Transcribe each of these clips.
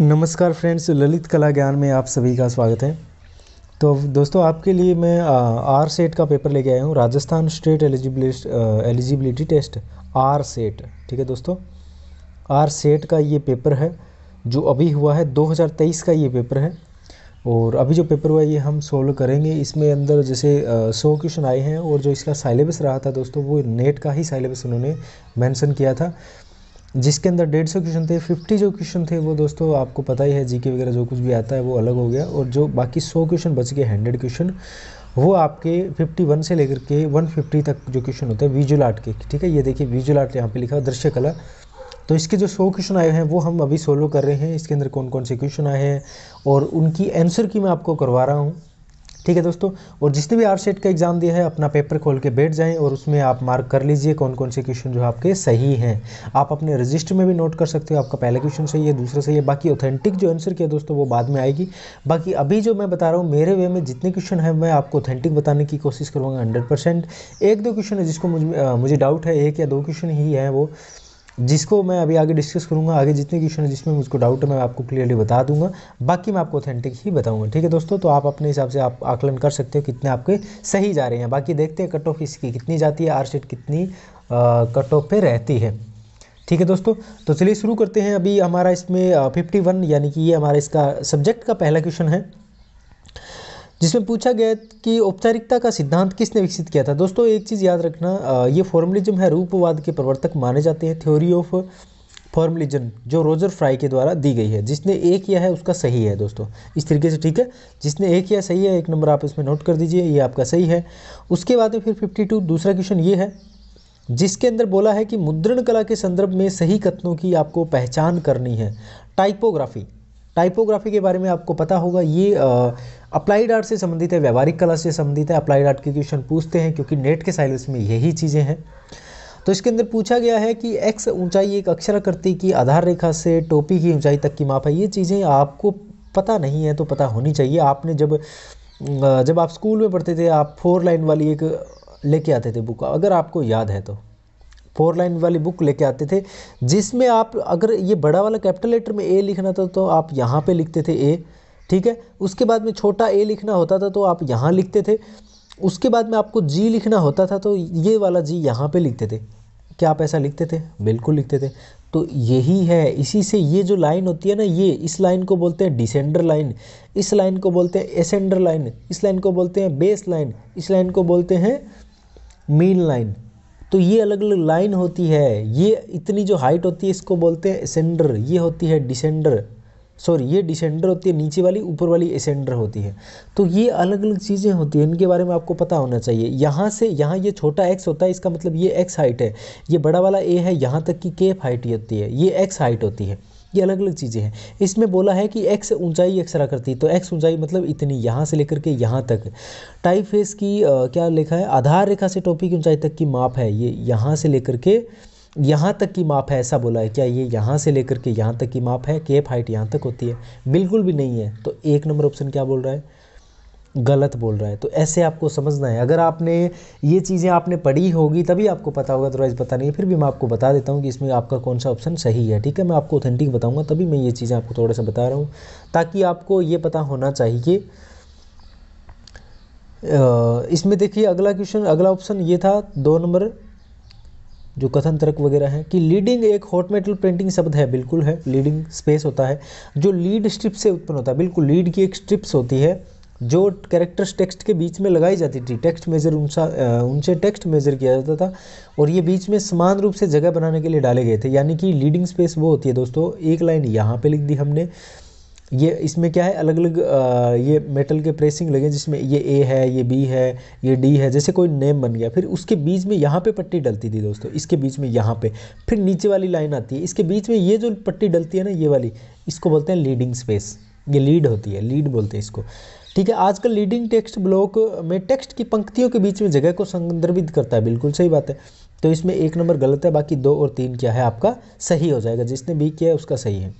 नमस्कार फ्रेंड्स ललित कला ज्ञान में आप सभी का स्वागत है तो दोस्तों आपके लिए मैं आर सेट का पेपर लेके आया हूँ Rajasthan state eligibility eligibility test R SET ठीक है दोस्तों आर सेट का ये पेपर है जो अभी हुआ है 2023 का ये पेपर है और अभी जो पेपर हुआ है ये हम सोल्व करेंगे इसमें अंदर जैसे सौ क्वेश्चन आए हैं और जो इसका साइलेबस रहा था दोस्तों वो नेट का ही साइलेबस उन्होंने मैंसन किया था जिसके अंदर डेढ़ सौ क्वेश्चन थे फिफ्टी जो क्वेश्चन थे वो दोस्तों आपको पता ही है जीके वगैरह जो कुछ भी आता है वो अलग हो गया और जो बाकी सौ क्वेश्चन बच गए हंड्रेड क्वेश्चन वो आपके 51 से लेकर के 150 तक जो क्वेश्चन होते हैं विजुअल आर्ट के ठीक है ये देखिए विजुअल आर्ट यहाँ पे लिखा दृश्य कला तो इसके जो सौ क्वेश्चन आए हैं वो हम अभी सोल्व कर रहे हैं इसके अंदर कौन कौन से क्वेश्चन आए हैं और उनकी आंसर की मैं आपको करवा रहा हूँ ठीक है दोस्तों और जिसने भी आर सेट का एग्ज़ाम दिया है अपना पेपर खोल के बैठ जाएँ और उसमें आप मार्क कर लीजिए कौन कौन से क्वेश्चन जो आपके सही हैं आप अपने रजिस्टर में भी नोट कर सकते हो आपका पहला क्वेश्चन सही है दूसरा सही है बाकी ऑथेंटिक जो आंसर किया दोस्तों वो बाद में आएगी बाकी अभी जो मैं बता रहा हूँ मेरे वे में जितने क्वेश्चन है मैं आपको ऑथेंटिक बताने की कोशिश करूँगा हंड्रेड परसेंट एक दो क्वेश्चन है जिसको मुझे डाउट है एक या दो क्वेश्चन ही है वो जिसको मैं अभी आगे डिस्कस करूँगा आगे जितने क्वेश्चन है जिसमें मुझको डाउट है मैं आपको क्लियरली बता दूंगा बाकी मैं आपको ऑथेंटिक ही बताऊंगा ठीक है दोस्तों तो आप अपने हिसाब से आप आकलन कर सकते हो कितने आपके सही जा रहे हैं बाकी देखते हैं कट ऑफ इसकी कितनी जाती है आर सीट कितनी कट ऑफ पे रहती है ठीक है दोस्तों तो चलिए शुरू करते हैं अभी हमारा इसमें फिफ्टी वन यानी कि ये हमारा इसका सब्जेक्ट का पहला क्वेश्चन है जिसमें पूछा गया कि औपचारिकता का सिद्धांत किसने विकसित किया था दोस्तों एक चीज़ याद रखना ये फॉर्मलिज्म है रूपवाद के प्रवर्तक माने जाते हैं थ्योरी ऑफ फॉर्मलिज्म जो रोजर फ्राई के द्वारा दी गई है जिसने ए किया है उसका सही है दोस्तों इस तरीके से ठीक है जिसने ए किया सही है एक नंबर आप इसमें नोट कर दीजिए ये आपका सही है उसके बाद में फिर फिफ्टी टू दूसरा क्वेश्चन ये है जिसके अंदर बोला है कि मुद्रण कला के संदर्भ में सही कथनों की आपको पहचान करनी है टाइपोग्राफी टाइपोग्राफी के बारे में आपको पता होगा ये अप्लाइड आर्ट से संबंधित है व्यवहारिक कला से संबंधित है अप्लाइड आर्ट के क्वेश्चन पूछते हैं क्योंकि नेट के साइलेंस में यही चीज़ें हैं तो इसके अंदर पूछा गया है कि एक्स ऊंचाई एक अक्षराकृति की आधार रेखा से टोपी की ऊंचाई तक की माप है ये चीज़ें आपको पता नहीं है तो पता होनी चाहिए आपने जब जब आप स्कूल में पढ़ते थे आप फोर लाइन वाली एक लेके आते थे बुक अगर आपको याद है तो फोर लाइन वाली बुक लेके आते थे जिसमें आप अगर ये बड़ा वाला कैपिटल लेटर में ए लिखना था तो आप यहाँ पे लिखते थे ए ठीक है उसके बाद में छोटा ए लिखना होता था तो आप यहाँ लिखते थे उसके बाद में आपको जी लिखना होता था तो ये वाला जी यहाँ पे लिखते थे क्या आप ऐसा लिखते थे बिल्कुल लिखते थे तो यही है इसी से ये जो लाइन होती है ना ये इस लाइन को बोलते हैं डिसेंडर लाइन इस लाइन को बोलते हैं एसेंडर लाइन इस लाइन को बोलते हैं बेस लाइन इस लाइन को बोलते हैं मीन लाइन तो ये अलग अलग लाइन होती है ये इतनी जो हाइट होती है इसको बोलते हैं एसेंडर ये होती है डिसेंडर सॉरी ये डिसेंडर होती है नीचे वाली ऊपर वाली एसेंडर होती है तो ये अलग अलग चीज़ें होती हैं इनके बारे में आपको पता होना चाहिए यहाँ से यहाँ ये छोटा एक्स होता है इसका मतलब ये एक्स हाइट है ये बड़ा वाला ए है यहाँ तक की केफ हाइट होती है ये एक्स हाइट होती है ये अलग अलग चीज़ें हैं इसमें बोला है कि एक्स ऊंचाई एक्सरा करती है तो एक्स ऊंचाई मतलब इतनी यहाँ से लेकर के यहाँ तक टाइप फेस की आ, क्या लिखा है आधार रेखा से टोपी की ऊंचाई तक की माप है ये यहाँ से लेकर के यहाँ तक की माप है ऐसा बोला है क्या ये यहाँ से लेकर के यहाँ तक की माप है केप हाइट यहाँ तक होती है बिल्कुल भी नहीं है तो एक नंबर ऑप्शन क्या बोल रहा है गलत बोल रहा है तो ऐसे आपको समझना है अगर आपने ये चीज़ें आपने पढ़ी होगी तभी आपको पता होगा अदरवाइज़ पता नहीं है फिर भी मैं आपको बता देता हूँ कि इसमें आपका कौन सा ऑप्शन सही है ठीक है मैं आपको ऑथेंटिक बताऊँगा तभी मैं ये चीज़ें आपको थोड़ा सा बता रहा हूँ ताकि आपको ये पता होना चाहिए इसमें देखिए अगला क्वेश्चन अगला ऑप्शन ये था दो नंबर जो कथन तर्क वगैरह है कि लीडिंग एक हॉट मेटल प्रिंटिंग शब्द है बिल्कुल है लीडिंग स्पेस होता है जो लीड स्ट्रिप से उत्पन्न होता है बिल्कुल लीड की एक स्ट्रिप्स होती है जो कैरेक्टर्स टेक्स्ट के बीच में लगाई जाती थी टेक्स्ट मेज़र उनसे टेक्स्ट मेज़र किया जाता था और ये बीच में समान रूप से जगह बनाने के लिए डाले गए थे यानी कि लीडिंग स्पेस वो होती है दोस्तों एक लाइन यहाँ पे लिख दी हमने ये इसमें क्या है अलग अलग ये मेटल के प्रेसिंग लगे जिसमें ये ए है ये बी है ये डी है जैसे कोई नेम बन गया फिर उसके बीच में यहाँ पे पट्टी डलती थी दोस्तों इसके बीच में यहाँ पे फिर नीचे वाली लाइन आती है इसके बीच में ये जो पट्टी डलती है ना ये वाली इसको बोलते हैं लीडिंग स्पेस ये लीड होती है लीड बोलते हैं इसको ठीक है आजकल लीडिंग टेक्स्ट ब्लॉक में टेक्स्ट की पंक्तियों के बीच में जगह को संदर्भित करता है बिल्कुल सही बात है तो इसमें एक नंबर गलत है बाकी दो और तीन क्या है आपका सही हो जाएगा जिसने बी किया है उसका सही है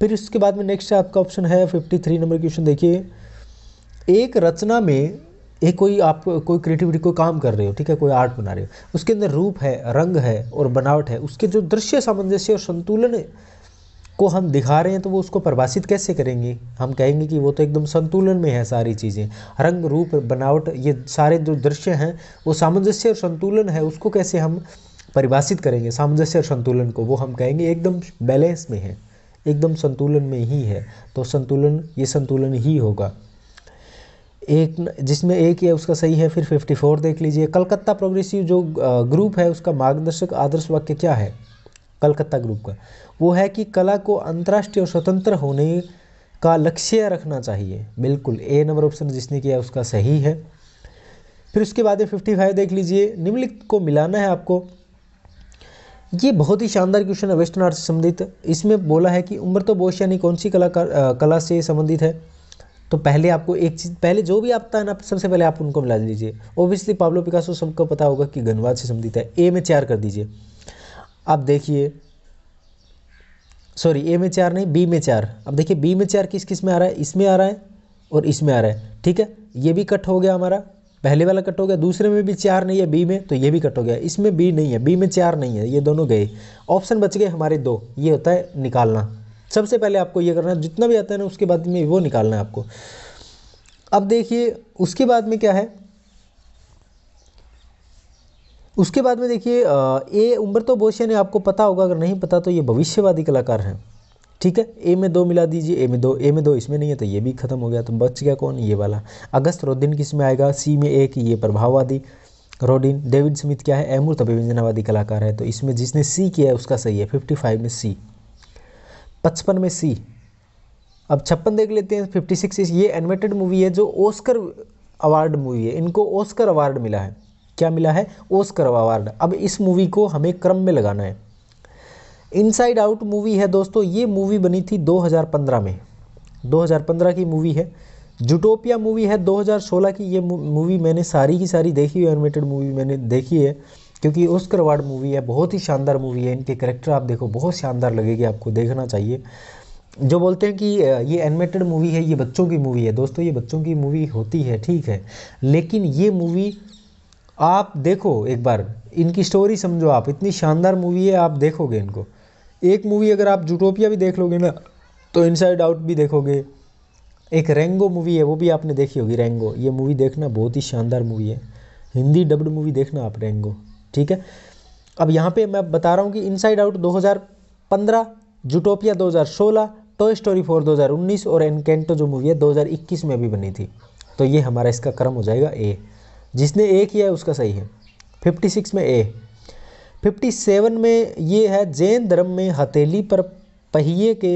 फिर उसके बाद में नेक्स्ट आपका ऑप्शन है फिफ्टी थ्री नंबर क्वेश्चन देखिए एक रचना में एक कोई आप कोई क्रिएटिविटी कोई काम कर रहे हो ठीक है कोई आर्ट बना रहे हो उसके अंदर रूप है रंग है और बनावट है उसके जो दृश्य सामंजस्य और संतुलन को हम दिखा रहे हैं तो वो उसको परिभाषित कैसे करेंगे हम कहेंगे कि वो तो एकदम संतुलन में है सारी चीज़ें रंग रूप बनावट ये सारे जो दृश्य हैं वो सामंजस्य और संतुलन है उसको कैसे हम परिभाषित करेंगे सामंजस्य और संतुलन को वो हम कहेंगे एकदम बैलेंस में है एकदम संतुलन में ही है तो संतुलन ये संतुलन ही होगा एक जिसमें एक है उसका सही है फिर 54 देख लीजिए कलकत्ता प्रोग्रेसिव जो ग्रुप है उसका मार्गदर्शक आदर्श वाक्य क्या है कलकत्ता ग्रुप का वो है कि कला को अंतर्राष्ट्रीय और स्वतंत्र होने का लक्ष्य रखना चाहिए बिल्कुल ए नंबर ऑप्शन जिसने किया उसका सही है फिर उसके बाद में फिफ्टी फाइव देख लीजिए निम्नलिखित को मिलाना है आपको ये बहुत ही शानदार क्वेश्चन है वेस्टर्न आर्ट से संबंधित इसमें बोला है कि उम्र तो बोश यानी कौन सी कला कला से संबंधित है तो पहले आपको एक चीज़ पहले जो भी आपता है ना सबसे पहले आप उनको मिला लीजिए ओब्वियसली पाब्लो पिकासो सबको पता होगा कि गनवाद से संबंधित है ए में चार कर दीजिए आप देखिए सॉरी ए में चार नहीं बी में चार अब देखिए बी में चार किस किस में आ रहा है इसमें आ रहा है और इसमें आ रहा है ठीक है ये भी कट हो गया हमारा पहले वाला कट हो गया दूसरे में भी चार नहीं है बी में तो ये भी कट हो गया इसमें बी नहीं है बी में चार नहीं है ये दोनों गए ऑप्शन बच गए हमारे दो ये होता है निकालना सबसे पहले आपको ये करना है जितना भी आता है ना उसके बाद में वो निकालना है आपको अब देखिए उसके बाद में क्या है उसके बाद में देखिए ए उम्र तो बोशियन है आपको पता होगा अगर नहीं पता तो ये भविष्यवादी कलाकार हैं ठीक है ए में दो मिला दीजिए ए में दो ए में दो इसमें नहीं है तो ये भी खत्म हो गया तो बच गया कौन ये वाला अगस्त रोदिन किस में आएगा सी में एक ये प्रभाववादी रोडिन डेविड स्मिथ क्या है एमूर्त अभिव्यंजनावादी कलाकार है तो इसमें जिसने सी किया है उसका सही है फिफ्टी फाइव में सी पचपन में सी अब छप्पन देख लेते हैं फिफ्टी सिक्स ये एनिमेटेड मूवी है जो ओस्कर अवार्ड मूवी है इनको ओस्कर अवार्ड मिला है क्या मिला है ओस्कर अवार्ड अब इस मूवी को हमें क्रम में लगाना है इनसाइड आउट मूवी है दोस्तों ये मूवी बनी थी 2015 में 2015 की मूवी है जुटोपिया मूवी है 2016 की ये मूवी मैंने सारी की सारी देखी है एनिमेटेड मूवी मैंने देखी है क्योंकि ओस्कर अवार्ड मूवी है बहुत ही शानदार मूवी है इनके करेक्टर आप देखो बहुत शानदार लगेगी आपको देखना चाहिए जो बोलते हैं कि ये एनिमेटेड मूवी है ये बच्चों की मूवी है दोस्तों ये बच्चों की मूवी होती है ठीक है लेकिन ये मूवी आप देखो एक बार इनकी स्टोरी समझो आप इतनी शानदार मूवी है आप देखोगे इनको एक मूवी अगर आप जूटोपिया भी देख लोगे ना तो इनसाइड आउट भी देखोगे एक रेंगो मूवी है वो भी आपने देखी होगी रेंगो ये मूवी देखना बहुत ही शानदार मूवी है हिंदी डब्ड मूवी देखना आप रेंगो ठीक है अब यहाँ पे मैं बता रहा हूँ कि inside out 2015 Zootopia 2016 toy story 4 2019 और एनकेंटो जो मूवी है 2021 में भी बनी थी तो ये हमारा इसका क्रम हो जाएगा ए जिसने ए किया है उसका सही है फिफ्टी सिक्स में ए फिफ्टी सेवन में ये है जैन धर्म में हथेली पर पहिए के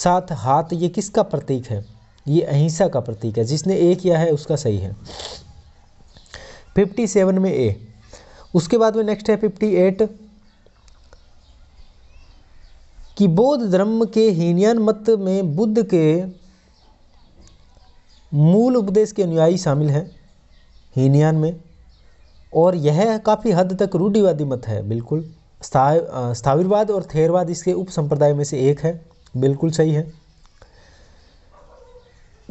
साथ हाथ ये किसका प्रतीक है ये अहिंसा का प्रतीक है जिसने ए किया है उसका सही है फिफ्टी सेवन में ए उसके बाद में नेक्स्ट है फिफ्टी एट कि बौद्ध धर्म के हीनयान मत में बुद्ध के मूल उपदेश के अनुयायी शामिल हैं हीनयान में और यह काफ़ी हद तक रूढ़िवादी मत है बिल्कुल स्थाविरवाद और थेरवाद इसके उप संप्रदाय में से एक है बिल्कुल सही है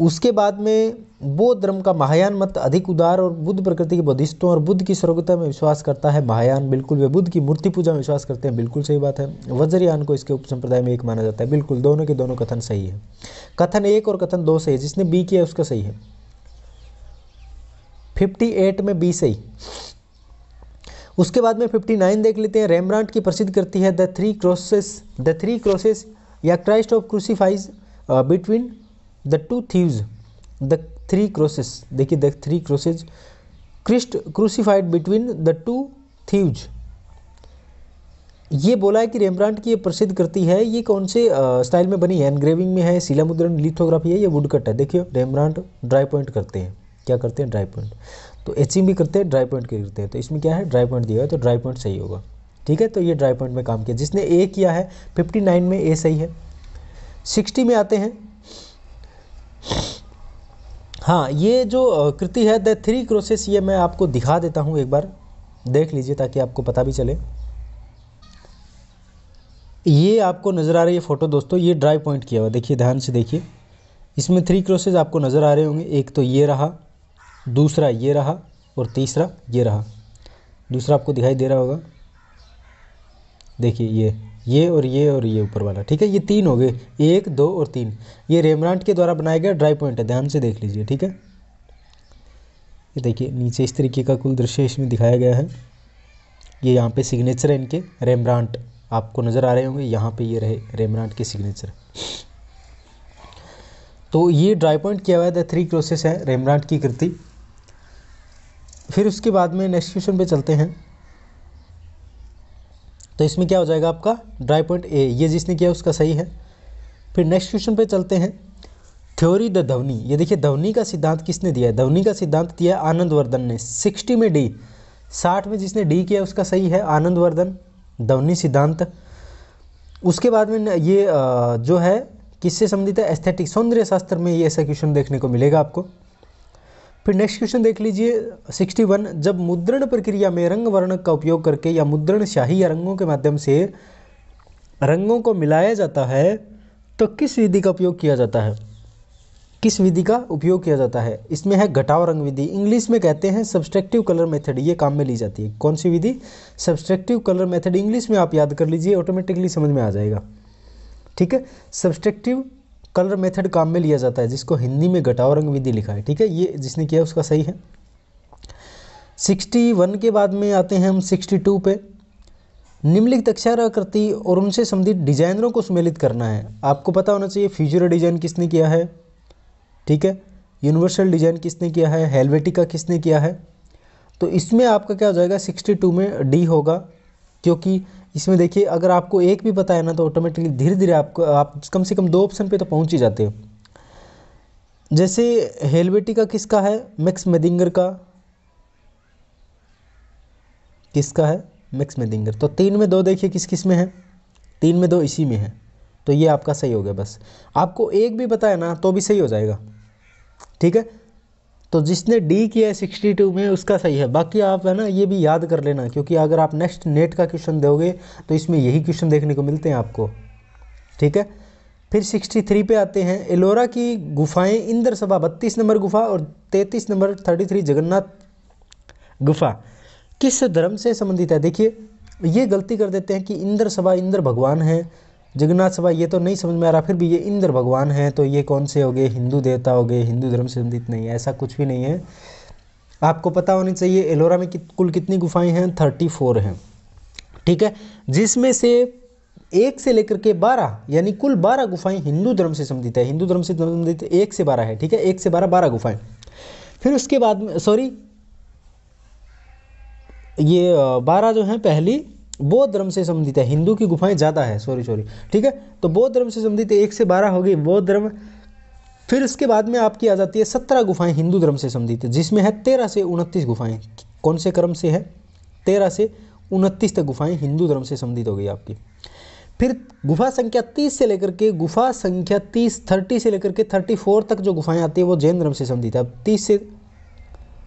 उसके बाद में बौद्ध धर्म का महायान मत अधिक उदार और बुद्ध प्रकृति के बौद्धिस्तों और बुद्ध की स्वर्गता में विश्वास करता है महायान बिल्कुल वे बुद्ध की मूर्ति पूजा में विश्वास करते हैं बिल्कुल सही बात है वज्रयान को इसके उप संप्रदाय में एक माना जाता है बिल्कुल दोनों के दोनों कथन सही है कथन एक और कथन दो सही है जिसने बी किया उसका सही है फिफ्टी एट में बी सही उसके बाद में फिफ्टी नाइन देख लेते हैं रेमब्रांड की प्रसिद्ध करती है the three crosses the three crosses या Christ of crucifies between the two thieves the three crosses देखिए the three crosses Christ crucified between the two thieves ये बोला है कि रेमब्रांड की ये प्रसिद्ध करती है ये कौन से स्टाइल में बनी है एनग्रेविंग में है शिला मुद्रण लिथोग्राफी है या वुडकट है देखिए रेमब्रांड ड्राई पॉइंट करते हैं क्या करते हैं ड्राई पॉइंट तो एचिंग भी e करते हैं ड्राई पॉइंट के करते हैं तो इसमें क्या है ड्राई पॉइंट दिया है तो ड्राई पॉइंट सही होगा ठीक है तो ये ड्राई पॉइंट में काम किया जिसने ए किया है फिफ्टी नाइन में ए सही है सिक्सटी में आते हैं हाँ ये जो कृति है द थ्री क्रोसेस ये मैं आपको दिखा देता हूँ एक बार देख लीजिए ताकि आपको पता भी चले ये आपको नज़र आ रही है फ़ोटो दोस्तों ये ड्राई पॉइंट किया हुआ देखिए ध्यान से देखिए इसमें थ्री क्रोसेज आपको नज़र आ रहे होंगे एक तो ये रहा दूसरा ये रहा और तीसरा ये रहा दूसरा आपको दिखाई दे रहा होगा देखिए ये ये और ये और ये ऊपर वाला ठीक है ये तीन हो गए एक दो और तीन ये रेमरांट के द्वारा बनाया गया ड्राई पॉइंट है ध्यान से देख लीजिए ठीक है ये देखिए नीचे इस तरीके का कुल दृश्य इसमें दिखाया गया है ये यहाँ पे सिग्नेचर है इनके रेमरांट आपको नज़र आ रहे होंगे यहाँ पे ये रहे रेमरांट के सिग्नेचर तो ये ड्राई पॉइंट किया हुआ है थ्री क्रोसेस है रेमरांट की कृति फिर उसके बाद में नेक्स्ट क्वेश्चन पे चलते हैं तो इसमें क्या हो जाएगा आपका ड्राई पॉइंट ए ये जिसने किया उसका सही है फिर नेक्स्ट क्वेश्चन पे चलते हैं थ्योरी द धवनी ये देखिए धवनी का सिद्धांत किसने दिया है धवनी का सिद्धांत दिया आनंदवर्धन ने सिक्सटी में डी साठ में जिसने डी किया उसका सही है आनंदवर्धन धवनी सिद्धांत उसके बाद में ये जो है किससे संबंधित है एस्थेटिक सौंदर्य शास्त्र में ये ऐसा क्वेश्चन देखने को मिलेगा आपको फिर नेक्स्ट क्वेश्चन देख लीजिए 61 जब मुद्रण प्रक्रिया में रंग वर्ण का उपयोग करके या मुद्रण शाही या रंगों के माध्यम से रंगों को मिलाया जाता है तो किस विधि का उपयोग किया जाता है किस विधि का उपयोग किया जाता है इसमें है घटाव रंग विधि इंग्लिश में कहते हैं सब्सट्रेक्टिव कलर मेथड ये काम में ली जाती है कौन सी विधि सब्सट्रेक्टिव कलर मेथड इंग्लिश में आप याद कर लीजिए ऑटोमेटिकली समझ में आ जाएगा ठीक है सब्सट्रेक्टिव कलर मेथड काम में लिया जाता है जिसको हिंदी में घटाव रंग विधि लिखा है ठीक है ये जिसने किया उसका सही है 61 के बाद में आते हैं हम 62 पे निम्नलिखित अक्षराकृति और उनसे संबंधित डिजाइनरों को सम्मिलित करना है आपको पता होना चाहिए फ्यूचर डिजाइन किसने किया है ठीक है यूनिवर्सल डिजाइन किसने किया है हेलवेटिका किसने किया है तो इसमें आपका क्या हो जाएगा 62 में डी होगा क्योंकि इसमें देखिए अगर आपको एक भी पता है ना तो ऑटोमेटिकली धीरे धीरे आपको आप कम से कम दो ऑप्शन पे तो पहुंच ही जाते हो जैसे का किसका है मैक्स मेदिंगर का किसका है मैक्स मेदिंगर तो तीन में दो देखिए किस किस में है तीन में दो इसी में है तो ये आपका सही हो गया बस आपको एक भी पता है ना तो भी सही हो जाएगा ठीक है तो जिसने डी किया है सिक्सटी टू में उसका सही है बाकी आप है ना ये भी याद कर लेना क्योंकि अगर आप नेक्स्ट नेट का क्वेश्चन दोगे तो इसमें यही क्वेश्चन देखने को मिलते हैं आपको ठीक है फिर सिक्सटी थ्री पे आते हैं एलोरा की गुफाएं इंद्र सभा बत्तीस नंबर गुफा और तैतीस नंबर थर्टी थ्री जगन्नाथ गुफा किस धर्म से संबंधित है देखिए ये गलती कर देते हैं कि इंद्र सभा इंद्र भगवान है जगन्नाथ सभा ये तो नहीं समझ में आ रहा फिर भी ये इंद्र भगवान हैं तो ये कौन से हो गए हिंदू देवता हो गए हिंदू धर्म से संबंधित नहीं है ऐसा कुछ भी नहीं है आपको पता होना चाहिए एलोरा में कित, कुल कितनी गुफाएं हैं थर्टी फोर हैं ठीक है जिसमें से एक से लेकर के बारह यानी कुल बारह गुफाएं हिंदू धर्म से संबंधित है हिंदू धर्म से संबंधित एक से बारह है ठीक है एक से बारह बारह गुफाएं फिर उसके बाद में सॉरी ये बारह जो हैं पहली बौद्ध धर्म से संबंधित है हिंदू की गुफाएं ज़्यादा है सॉरी सॉरी ठीक है तो बौद्ध धर्म से संबंधित एक से बारह हो गई बौद्ध धर्म फिर इसके बाद में आपकी आ जाती है सत्रह गुफाएं हिंदू धर्म से संबंधित जिसमें है तेरह से उनतीस गुफाएं कौन से क्रम से है तेरह से उनतीस तक गुफाएं हिंदू धर्म से संबंधित हो गई आपकी फिर गुफा संख्या तीस से लेकर के गुफा संख्या तीस थर्टी से लेकर के थर्टी फोर तक जो गुफाएं आती है वो जैन धर्म से संबंधित है अब तीस से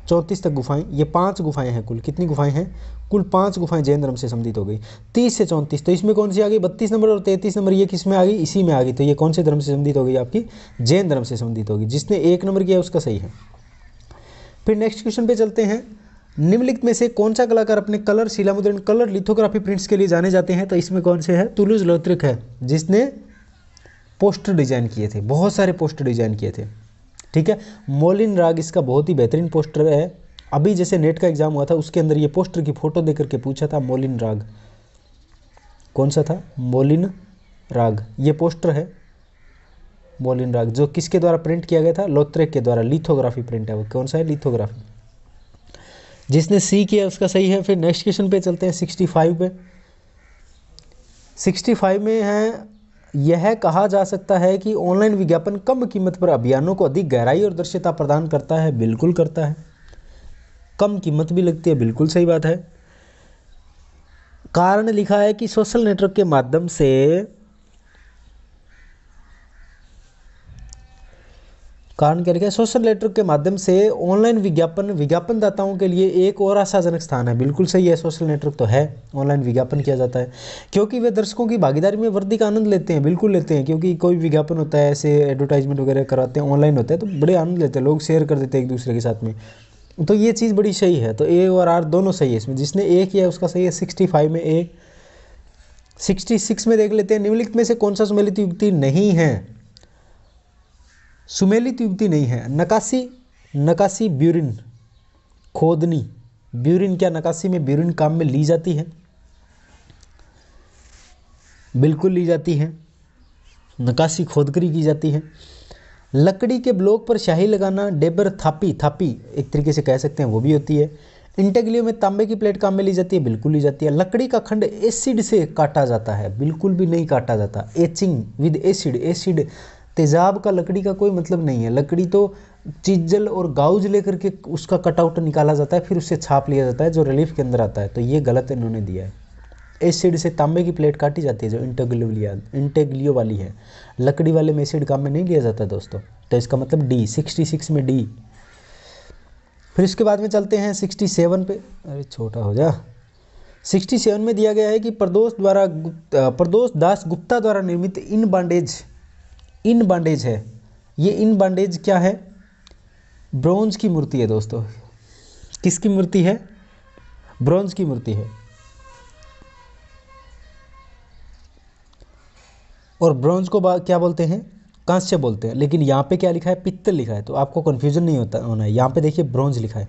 चौंतीस तक गुफाएं ये पांच गुफाएं हैं कुल कितनी गुफाएं हैं कुल पांच गुफाएं जैन धर्म से संबंधित हो गई तीस से चौंतीस तो इसमें कौन सी आ गई बत्तीस नंबर और तैंतीस नंबर ये किस में आ गई इसी में आ गई तो ये कौन से धर्म से संबंधित हो गई आपकी जैन धर्म से संबंधित होगी जिसने एक नंबर किया उसका सही है फिर नेक्स्ट क्वेश्चन पे चलते हैं निम्नलिखित में से कौन सा कलाकार अपने कलर शिला मुद्रण कलर लिथोग्राफी प्रिंट्स के लिए जाने जाते हैं तो इसमें कौन से है तुलुज लौत्रिक है जिसने पोस्टर डिजाइन किए थे बहुत सारे पोस्टर डिजाइन किए थे ठीक है मोलिन राग इसका बहुत ही बेहतरीन पोस्टर है अभी जैसे नेट का एग्जाम हुआ था उसके अंदर ये पोस्टर की फ़ोटो दे करके पूछा था मोलिन राग कौन सा था मोलिन राग ये पोस्टर है मोलिन राग जो किसके द्वारा प्रिंट किया गया था लोत्रेक के द्वारा लिथोग्राफी प्रिंट है वो कौन सा है लिथोग्राफी जिसने सी किया उसका सही है फिर नेक्स्ट क्वेश्चन पे चलते हैं सिक्सटी फाइव पे सिक्सटी फाइव में है यह कहा जा सकता है कि ऑनलाइन विज्ञापन कम कीमत पर अभियानों को अधिक गहराई और दृश्यता प्रदान करता है बिल्कुल करता है कम कीमत भी लगती है बिल्कुल सही बात है कारण लिखा है कि सोशल नेटवर्क के माध्यम से कारण क्या लिखा है सोशल नेटवर्क के माध्यम से ऑनलाइन विज्ञापन विज्ञापनदाताओं के लिए एक और आशाजनक स्थान है बिल्कुल सही है सोशल नेटवर्क तो है ऑनलाइन विज्ञापन किया जाता है क्योंकि वे दर्शकों की भागीदारी में वृद्धि का आनंद लेते हैं बिल्कुल लेते हैं क्योंकि कोई विज्ञापन होता है ऐसे एडवर्टाइजमेंट वगैरह कराते हैं ऑनलाइन होता है तो बड़े आनंद लेते हैं लोग शेयर कर देते हैं एक दूसरे के साथ में तो ये चीज़ बड़ी सही है तो ए और आर दोनों सही है इसमें जिसने ए किया उसका सही है सिक्सटी फाइव में ए सिक्सटी सिक्स में देख लेते हैं निम्नलिखित में से कौन सा सम्मिलित युक्ति नहीं है सुमेलित युवती नहीं है नकासी नकासी ब्यूरिन खोदनी ब्यूरिन क्या नकासी में ब्यूरिन काम में ली जाती है बिल्कुल ली जाती है नकासी खोदकरी की जाती है लकड़ी के ब्लॉक पर शाही लगाना डेबर थापी थापी एक तरीके से कह सकते हैं वो भी होती है इंटेगलियो में तांबे की प्लेट काम में ली जाती है बिल्कुल ली जाती है लकड़ी का खंड एसिड से काटा जाता है बिल्कुल भी नहीं काटा जाता एचिंग विद एसिड एसिड तेज़ाब का लकड़ी का कोई मतलब नहीं है लकड़ी तो चिज्जल और गाउज लेकर के उसका कटआउट निकाला जाता है फिर उससे छाप लिया जाता है जो रिलीफ के अंदर आता है तो ये गलत इन्होंने दिया है एसिड से तांबे की प्लेट काटी जाती है जो इंटेग्लियो इंटेग्लियो वाली है लकड़ी वाले में एसिड काम में नहीं लिया जाता दोस्तों तो इसका मतलब डी सिक्सटी सिक्स में डी फिर इसके बाद में चलते हैं सिक्सटी सेवन पे अरे छोटा हो जा सिक्सटी सेवन में दिया गया है कि प्रदोष द्वारा प्रदोष दास गुप्ता द्वारा निर्मित इन बैंडेज इन बंडेज है ये इन बंडेज क्या है ब्रोंज की मूर्ति है दोस्तों किसकी मूर्ति है ब्रोंज की मूर्ति है और ब्रोंज को क्या बोलते हैं कांस्य बोलते हैं लेकिन यहाँ पे क्या लिखा है पित्तल लिखा है तो आपको कन्फ्यूजन नहीं होता होना है यहाँ पे देखिए ब्रोंज लिखा है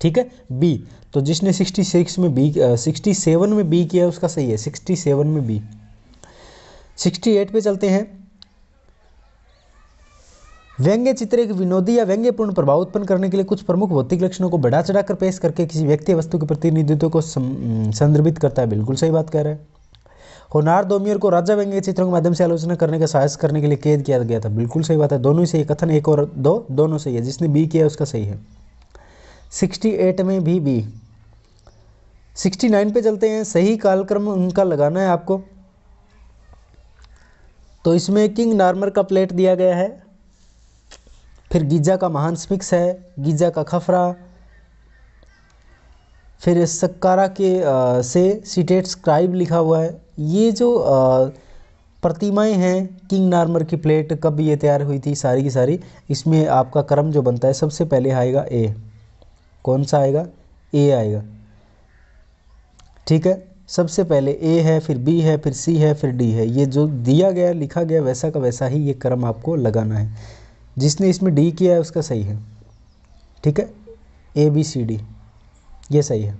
ठीक है बी तो जिसने 66 में बी सिक्सटी सेवन में बी किया उसका सही है 67 में बी 68 पे चलते हैं व्यंग्य चित्र एक विनोदी या व्यंग्यपूर्ण प्रभाव उत्पन्न करने के लिए कुछ प्रमुख भौतिक लक्षणों को बढ़ा चढ़ाकर पेश करके किसी व्यक्ति वस्तु के प्रतिनिधित्व को संदर्भित करता है बिल्कुल सही बात कह रहे हैं होनार दोमियर को राजा व्यंग्य चित्रों के माध्यम से आलोचना करने का साहस करने के लिए कैद किया गया था बिल्कुल सही बात है दोनों ही सही कथन एक और दो दोनों सही है जिसने बी किया उसका सही है सिक्सटी एट में भी बी सिक्सटी नाइन पे चलते हैं सही कालक्रम उनका लगाना है आपको तो इसमें किंग नार्मर का प्लेट दिया गया है फिर गीजा का महान स्पिक्स है गीजा का खफरा फिर सक्कारा के आ, से सीटेट स्क्राइब लिखा हुआ है ये जो प्रतिमाएं हैं किंग नार्मर की प्लेट कब ये तैयार हुई थी सारी की सारी इसमें आपका क्रम जो बनता है सबसे पहले आएगा ए कौन सा आएगा ए आएगा ठीक है सबसे पहले ए है फिर बी है फिर सी है फिर डी है ये जो दिया गया लिखा गया वैसा का वैसा ही ये क्रम आपको लगाना है जिसने इसमें डी किया है उसका सही है ठीक है ए बी सी डी ये सही है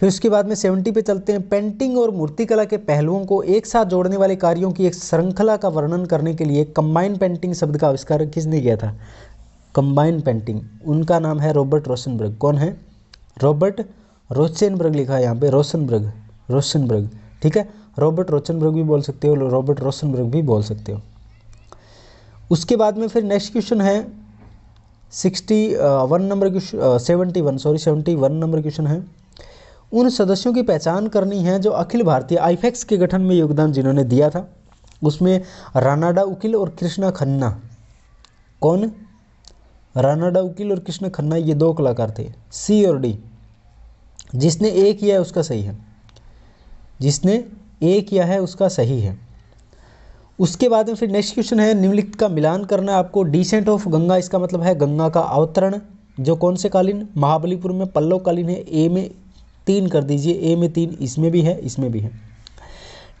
फिर उसके बाद में सेवेंटी पे चलते हैं पेंटिंग और मूर्तिकला के पहलुओं को एक साथ जोड़ने वाले कार्यों की एक श्रृंखला का वर्णन करने के लिए कंबाइन पेंटिंग शब्द का आविष्कार किसने किया था कंबाइन पेंटिंग उनका नाम है रॉबर्ट रोशनब्रग कौन है रॉबर्ट रोशनब्रग लिखा है यहाँ पे रोशनब्रग रोशनब्रग ठीक है रॉबर्ट रोशनब्रग भी बोल सकते हो रॉबर्ट रोशनब्रग भी बोल सकते हो उसके बाद में फिर नेक्स्ट क्वेश्चन है sixty one number question seventy one sorry seventy one number question है उन सदस्यों की पहचान करनी है जो अखिल भारतीय आईफेक्स के गठन में योगदान जिन्होंने दिया था उसमें रानाडा उकिल और कृष्णा खन्ना कौन रानाडा उकिल और कृष्णा खन्ना ये दो कलाकार थे सी और डी जिसने ए किया है उसका सही है जिसने ए किया है उसका सही है उसके बाद में फिर नेक्स्ट क्वेश्चन है निम्नलिखित का मिलान करना आपको डिसेंट ऑफ गंगा इसका मतलब है गंगा का अवतरण जो कौन से कालीन महाबलीपुर में पल्लव कालीन है ए में तीन कर दीजिए ए में तीन इसमें भी है इसमें भी है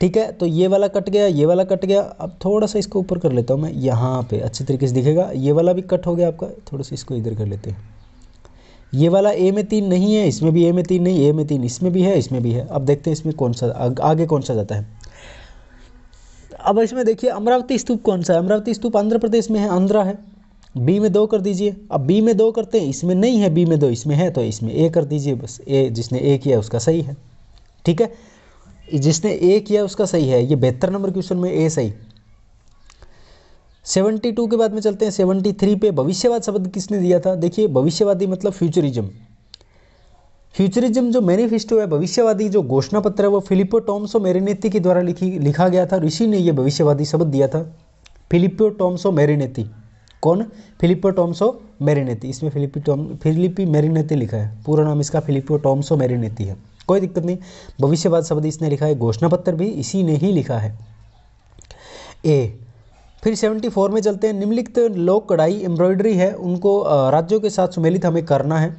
ठीक है तो ये वाला कट गया ये वाला कट गया अब थोड़ा सा इसको ऊपर कर लेता हूँ मैं यहाँ पे अच्छे तरीके से दिखेगा ये वाला भी कट हो गया आपका थोड़ा सा इसको इधर कर लेते हैं ये वाला ए में तीन नहीं है इसमें भी ए में तीन नहीं ए में तीन इसमें भी है इसमें भी है अब देखते हैं इसमें कौन सा आगे कौन सा जाता है अब इसमें देखिए अमरावती स्तूप कौन सा है अमरावती स्तूप आंध्र प्रदेश में है आंध्रा है बी में दो कर दीजिए अब बी में दो करते हैं इसमें नहीं है बी में दो इसमें है तो इसमें ए कर दीजिए बस ए जिसने ए किया उसका सही है ठीक है जिसने ए किया उसका सही है ये बेहतर नंबर क्वेश्चन में ए सही 72 टू के बाद में चलते हैं 73 थ्री पे भविष्यवाद शब्द किसने दिया था देखिए भविष्यवादी मतलब फ्यूचरिज्म फ्यूचरिज्म जो मैनिफेस्टो है भविष्यवादी जो घोषणा पत्र है वो फिलिपो टॉम्सो मेरिनेती के द्वारा लिखी लिखा गया था ऋषि ने ये भविष्यवादी शब्द दिया था फिलिपो टॉम्सो मेरिनेती कौन फिलिपो टॉम्सो मेरिनेती इसमें फिलिपी टॉम फिलिपी मेरिनेती लिखा है पूरा नाम इसका फिलिपो टॉम्सो मेरिनेती है कोई दिक्कत नहीं भविष्यवाद शब्द इसने लिखा है घोषणा पत्र भी इसी ने ही लिखा है ए फिर 74 में चलते हैं निम्नलिखित लोक कढ़ाई एम्ब्रॉयडरी है उनको राज्यों के साथ सुमेलित हमें करना है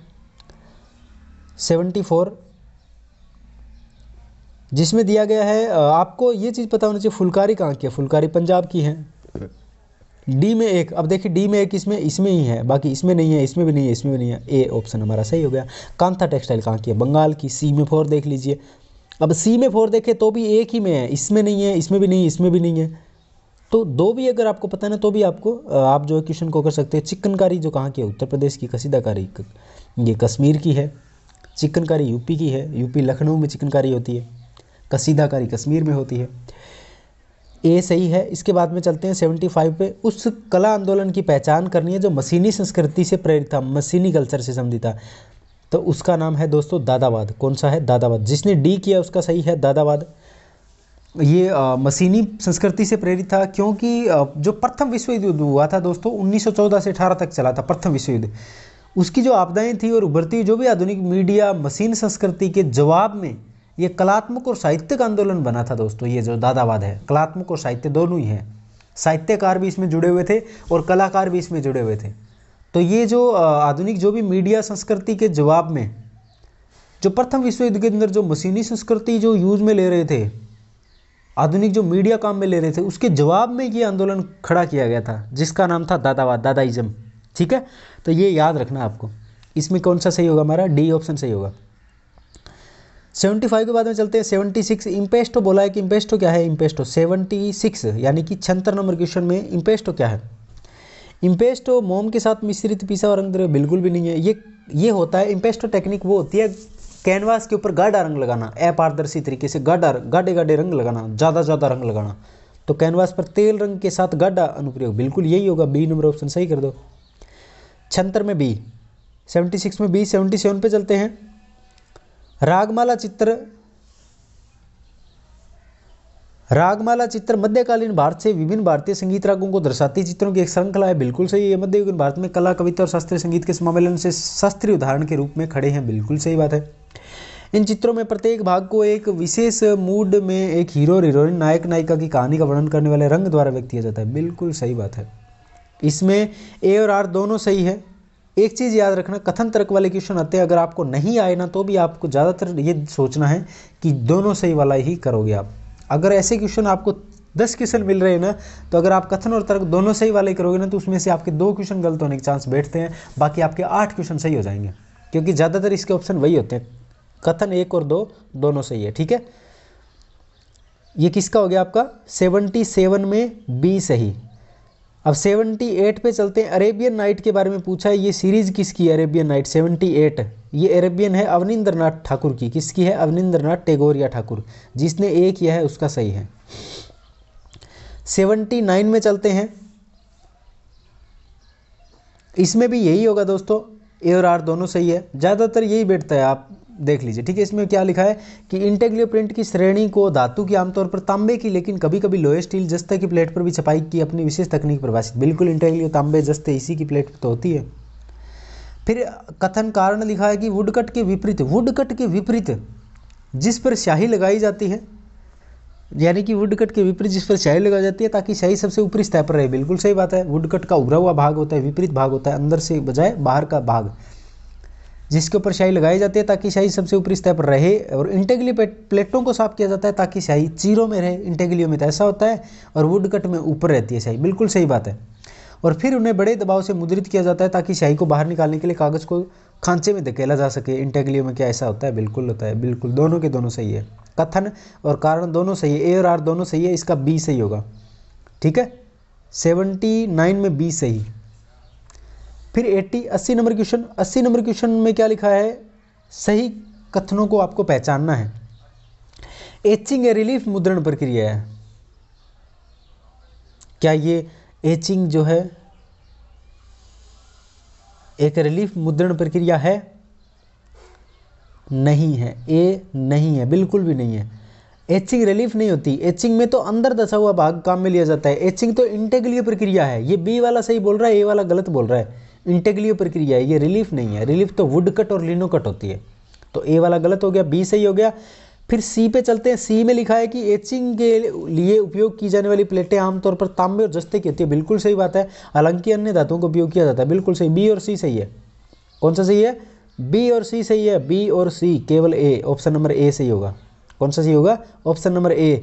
सेवेंटी फोर जिसमें दिया गया है आपको ये चीज़ पता होना चाहिए फुलकारी कहाँ की है फुलकारी पंजाब की है डी में एक अब देखिए डी में एक इसमें इसमें ही है बाकी इसमें नहीं है इसमें भी नहीं है इसमें भी नहीं है ए ऑप्शन हमारा सही हो गया कांथा टेक्सटाइल कहाँ की है बंगाल की सी में फोर देख लीजिए अब सी में फोर देखें तो भी एक ही में है इसमें नहीं है इसमें भी नहीं है इसमें भी नहीं है तो दो भी अगर आपको पता ना तो भी आपको आप जो है क्वेश्चन को कर सकते हैं चिकनकारी जो कहाँ की है उत्तर प्रदेश की कसीदाकारी ये कश्मीर की है चिकनकारी यूपी की है यूपी लखनऊ में चिकनकारी होती है कसीदाकारी कश्मीर में होती है ए सही है इसके बाद में चलते हैं सेवेंटी फाइव पे उस कला आंदोलन की पहचान करनी है जो मशीनी संस्कृति से प्रेरित था मशीनी कल्चर से संबंधित था तो उसका नाम है दोस्तों दादाबाद कौन सा है दादाबाद जिसने डी किया उसका सही है दादाबाद ये आ, मशीनी संस्कृति से प्रेरित था क्योंकि आ, जो प्रथम विश्व युद्ध हुआ था दोस्तों 1914 से 18 तक चला था प्रथम विश्व युद्ध उसकी जो आपदाएं थी और उभरती हुई जो भी आधुनिक मीडिया मशीन संस्कृति के जवाब में ये कलात्मक और साहित्यिक आंदोलन बना था दोस्तों ये जो दादावाद है कलात्मक और साहित्य दोनों ही हैं साहित्यकार भी इसमें जुड़े हुए थे और कलाकार भी इसमें जुड़े हुए थे तो ये जो आधुनिक जो भी मीडिया संस्कृति के जवाब में जो प्रथम विश्व युद्ध के अंदर जो मशीनी संस्कृति जो यूज में ले रहे थे आधुनिक जो मीडिया काम में ले रहे थे उसके जवाब में ये आंदोलन खड़ा किया गया था जिसका नाम था दादावाद दादाइजम ठीक है तो ये याद रखना आपको इसमें कौन सा सही होगा हमारा डी ऑप्शन सही होगा सेवेंटी फाइव के बाद में चलते हैं 76 सिक्स इम्पेस्टो बोला है कि इम्पेस्टो क्या है इम्पेस्टो 76 सिक्स यानी कि छहत्तर नंबर क्वेश्चन में इम्पेस्टो क्या है इम्पेस्टो मोम के साथ मिश्रित पिसा और रंग दे बिल्कुल भी नहीं है ये ये होता है इम्पेस्टो टेक्निक वो होती है कैनवास के ऊपर गाढ़ा रंग लगाना अपारदर्शी तरीके से गाढ़ा गाढ़े गाढ़े रंग लगाना ज़्यादा ज़्यादा रंग लगाना तो कैनवास पर तेल रंग के साथ गाढ़ा अनुप्रयोग बिल्कुल यही होगा बी नंबर ऑप्शन सही कर दो छंतर में बी सेवेंटी सिक्स में बी सेवेंटी सेवन पे चलते हैं रागमाला चित्र रागमाला चित्र मध्यकालीन भारत से विभिन्न भारतीय संगीत रागों को दर्शाती चित्रों की एक श्रृंखला है बिल्कुल सही है मध्ययुगीन भारत में कला कविता और शास्त्रीय संगीत के सम्मेलन से शास्त्रीय उदाहरण के रूप में खड़े हैं बिल्कुल सही बात है इन चित्रों में प्रत्येक भाग को एक विशेष मूड में एक हीरो और हीरोइन नायक नायिका की कहानी का वर्णन करने वाले रंग द्वारा व्यक्त किया जाता है बिल्कुल सही बात है इसमें ए और आर दोनों सही है एक चीज़ याद रखना कथन तर्क वाले क्वेश्चन आते हैं अगर आपको नहीं आए ना तो भी आपको ज़्यादातर ये सोचना है कि दोनों सही वाला ही करोगे आप अगर ऐसे क्वेश्चन आपको दस क्वेश्चन मिल रहे हैं ना तो अगर आप कथन और तर्क दोनों सही वाले करोगे ना तो उसमें से आपके दो क्वेश्चन गलत होने के चांस बैठते हैं बाकी आपके आठ क्वेश्चन सही हो जाएंगे क्योंकि ज़्यादातर इसके ऑप्शन वही होते हैं कथन एक और दो दोनों सही है ठीक है ये किसका हो गया आपका सेवनटी सेवन में बी सही अब 78 पे चलते हैं अरेबियन नाइट के बारे में पूछा है ये सीरीज किसकी है अरेबियन नाइट 78 ये अरेबियन है अवनिंद्र ठाकुर की किसकी है अवनिंद्र टेगोरिया ठाकुर जिसने ए किया है उसका सही है 79 में चलते हैं इसमें भी यही होगा दोस्तों ए और आर दोनों सही है ज़्यादातर यही बैठता है आप देख लीजिए ठीक है इसमें क्या लिखा है कि इंटेग्लियो प्रिंट की श्रेणी को धातु की आमतौर पर तांबे की लेकिन कभी कभी लोहे स्टील जस्ते की प्लेट पर भी छपाई की अपनी विशेष तकनीक प्रभाषित बिल्कुल इंटेग्लियो तांबे जस्ते इसी की प्लेट तो होती है फिर कथन कारण लिखा है कि वुडकट के विपरीत वुडकट के विपरीत जिस पर स्याही लगाई जाती है यानी कि वुड कट के विपरीत जिस पर स्याही लगाई जाती है ताकि स्याही सबसे ऊपरी स्तर पर रहे बिल्कुल सही बात है वुड का उभरा हुआ भाग होता है विपरीत भाग होता है अंदर से बजाय बाहर का भाग जिसके ऊपर स्याही लगाई जाती है ताकि स्याही सबसे ऊपरी स्तर पर रहे और इंटेगली प्लेटों को साफ किया जाता है ताकि स्याही चीरों में रहे इंटेगलियों में तो ऐसा होता है और वुड कट में ऊपर रहती है स्याही बिल्कुल सही बात है और फिर उन्हें बड़े दबाव से मुद्रित किया जाता है ताकि स्याही को बाहर निकालने के लिए कागज़ को खांचे में धकेला जा सके इंटेगलियों में क्या ऐसा होता है बिल्कुल होता है बिल्कुल दोनों के दोनों सही है कथन और कारण दोनों सही है ए और आर दोनों सही है इसका बी सही होगा ठीक है सेवेंटी नाइन में बी सही फिर 80 80 नंबर क्वेश्चन 80 नंबर क्वेश्चन में क्या लिखा है सही कथनों को आपको पहचानना है एचिंग ए रिलीफ मुद्रण प्रक्रिया है क्या ये एचिंग जो है एक रिलीफ मुद्रण प्रक्रिया है नहीं है ए नहीं है बिल्कुल भी नहीं है एचिंग रिलीफ नहीं होती एचिंग में तो अंदर दसा हुआ भाग काम में लिया जाता है एचिंग तो इनटेक लिए प्रक्रिया है ये बी वाला सही बोल रहा है ए वाला गलत बोल रहा है इंटेग्लियो प्रक्रिया है ये रिलीफ नहीं है रिलीफ तो वुड कट और लिनो कट होती है तो ए वाला गलत हो गया बी सही हो गया फिर सी पे चलते हैं सी में लिखा है कि एचिंग के लिए उपयोग की जाने वाली प्लेटें आमतौर पर तांबे और जस्ते की होती है बिल्कुल सही बात है हालांकि अन्य धातुओं का उपयोग किया जाता है बिल्कुल सही बी और सी सही है कौन सा सही है बी और सी सही है बी और सी केवल ए ऑप्शन नंबर ए सही होगा कौन सा सही होगा ऑप्शन नंबर ए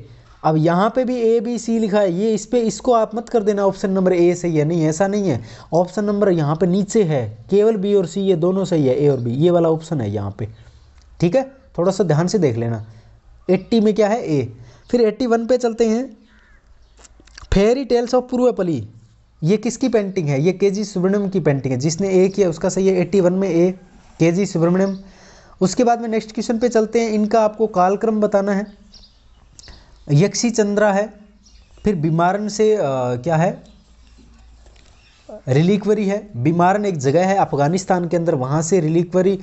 अब यहाँ पे भी ए बी सी लिखा है ये इस पर इसको आप मत कर देना ऑप्शन नंबर ए सही है नहीं ऐसा नहीं है ऑप्शन नंबर यहाँ पे नीचे है केवल बी और सी ये दोनों सही है ए और बी ये वाला ऑप्शन है यहाँ पे ठीक है थोड़ा सा ध्यान से देख लेना 80 में क्या है ए फिर 81 पे चलते हैं फेरी टेल्स ऑफ पूर्वपली ये किसकी पेंटिंग है ये के जी सुब्रमण्यम की पेंटिंग है जिसने ए किया उसका सही है एट्टी वन में ए के जी सुब्रमण्यम उसके बाद में नेक्स्ट क्वेश्चन पे चलते हैं इनका आपको कालक्रम बताना है यक्षी चंद्रा है फिर बीमारन से आ, क्या है रिलीक्वरी है बीमारन एक जगह है अफ़गानिस्तान के अंदर वहाँ से रिलीक्वरी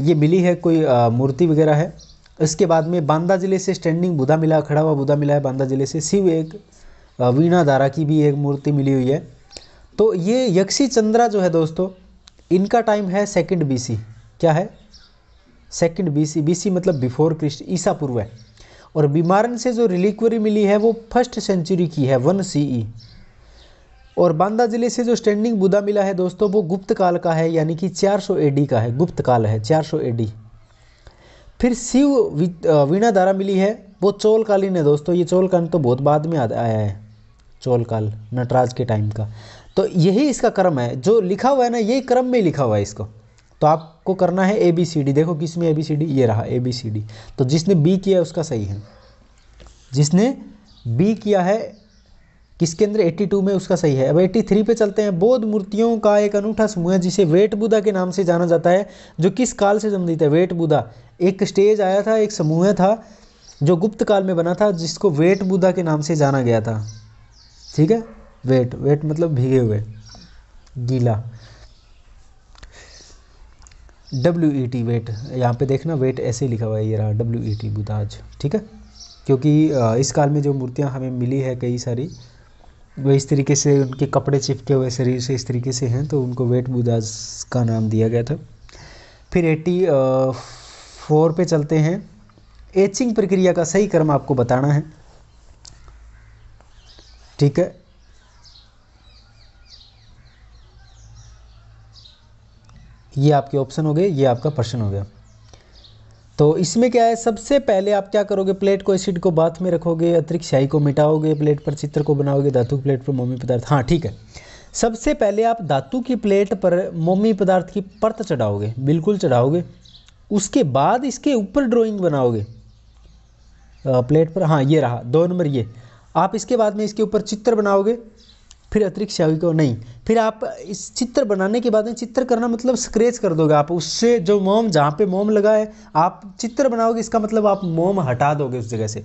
ये मिली है कोई मूर्ति वगैरह है इसके बाद में बांदा ज़िले से स्टैंडिंग बुधा मिला खड़ा हुआ बुधा मिला है बांदा ज़िले से शिव एक वीणा दारा की भी एक मूर्ति मिली हुई है तो ये यक्षी चंद्रा जो है दोस्तों इनका टाइम है सेकंड बीसी क्या है सेकंड बीसी बीसी मतलब बिफोर क्रिस्ट ईसा पूर्व है और बीमारन से जो रिलीक्वरी मिली है वो फर्स्ट सेंचुरी की है वन सीई e. और बांदा जिले से जो स्टैंडिंग बुदा मिला है दोस्तों वो गुप्त काल का है यानी कि 400 एडी का है गुप्त काल है 400 एडी फिर शिव वीणाधारा मिली है वो चोलकालीन है दोस्तों ये चोलकालीन तो बहुत बाद में आया है चोलकाल नटराज के टाइम का तो यही इसका क्रम है जो लिखा हुआ है ना यही क्रम में लिखा हुआ है इसको तो आपको करना है ए बी सी डी देखो किस में ए बी सी डी ये रहा ए बी सी डी तो जिसने बी किया है उसका सही है जिसने बी किया है किसके अंदर 82 में उसका सही है अब 83 पे चलते हैं बौद्ध मूर्तियों का एक अनूठा समूह है जिसे वेट बुद्धा के नाम से जाना जाता है जो किस काल से संबंधित है वेट बुद्धा एक स्टेज आया था एक समूह था जो गुप्त काल में बना था जिसको वेट बुद्धा के नाम से जाना गया था ठीक है वेट वेट मतलब भीगे हुए गीला डब्ल्यू ई टी वेट यहाँ पे देखना वेट ऐसे ही लिखा हुआ है ये रहा डब्ल्यू ई e टी बुदाज ठीक है क्योंकि इस काल में जो मूर्तियाँ हमें मिली है कई सारी वो इस तरीके से उनके कपड़े चिपके हुए शरीर से इस तरीके से हैं तो उनको वेट बुदाज का नाम दिया गया था फिर एट्टी फोर पे चलते हैं एचिंग प्रक्रिया का सही क्रम आपको बताना है ठीक है ये आपके ऑप्शन हो गए ये आपका प्रश्न हो गया तो इसमें क्या है सबसे पहले आप क्या करोगे प्लेट को एसिड को बाथ में रखोगे अतिरिक्त शाही को मिटाओगे प्लेट पर चित्र को बनाओगे धातु प्लेट पर मोमी पदार्थ हाँ ठीक है सबसे पहले आप धातु की प्लेट पर मोमी पदार्थ की परत चढ़ाओगे बिल्कुल चढ़ाओगे उसके बाद इसके ऊपर ड्राइंग बनाओगे प्लेट पर हाँ ये रहा दो नंबर ये आप इसके बाद में इसके ऊपर चित्र बनाओगे फिर अतिरिक्त स्याही को नहीं फिर आप इस चित्र बनाने के बाद में चित्र करना मतलब स्क्रेच कर दोगे आप उससे जो मोम जहाँ पे मोम लगा है आप चित्र बनाओगे इसका मतलब आप मोम हटा दोगे उस जगह से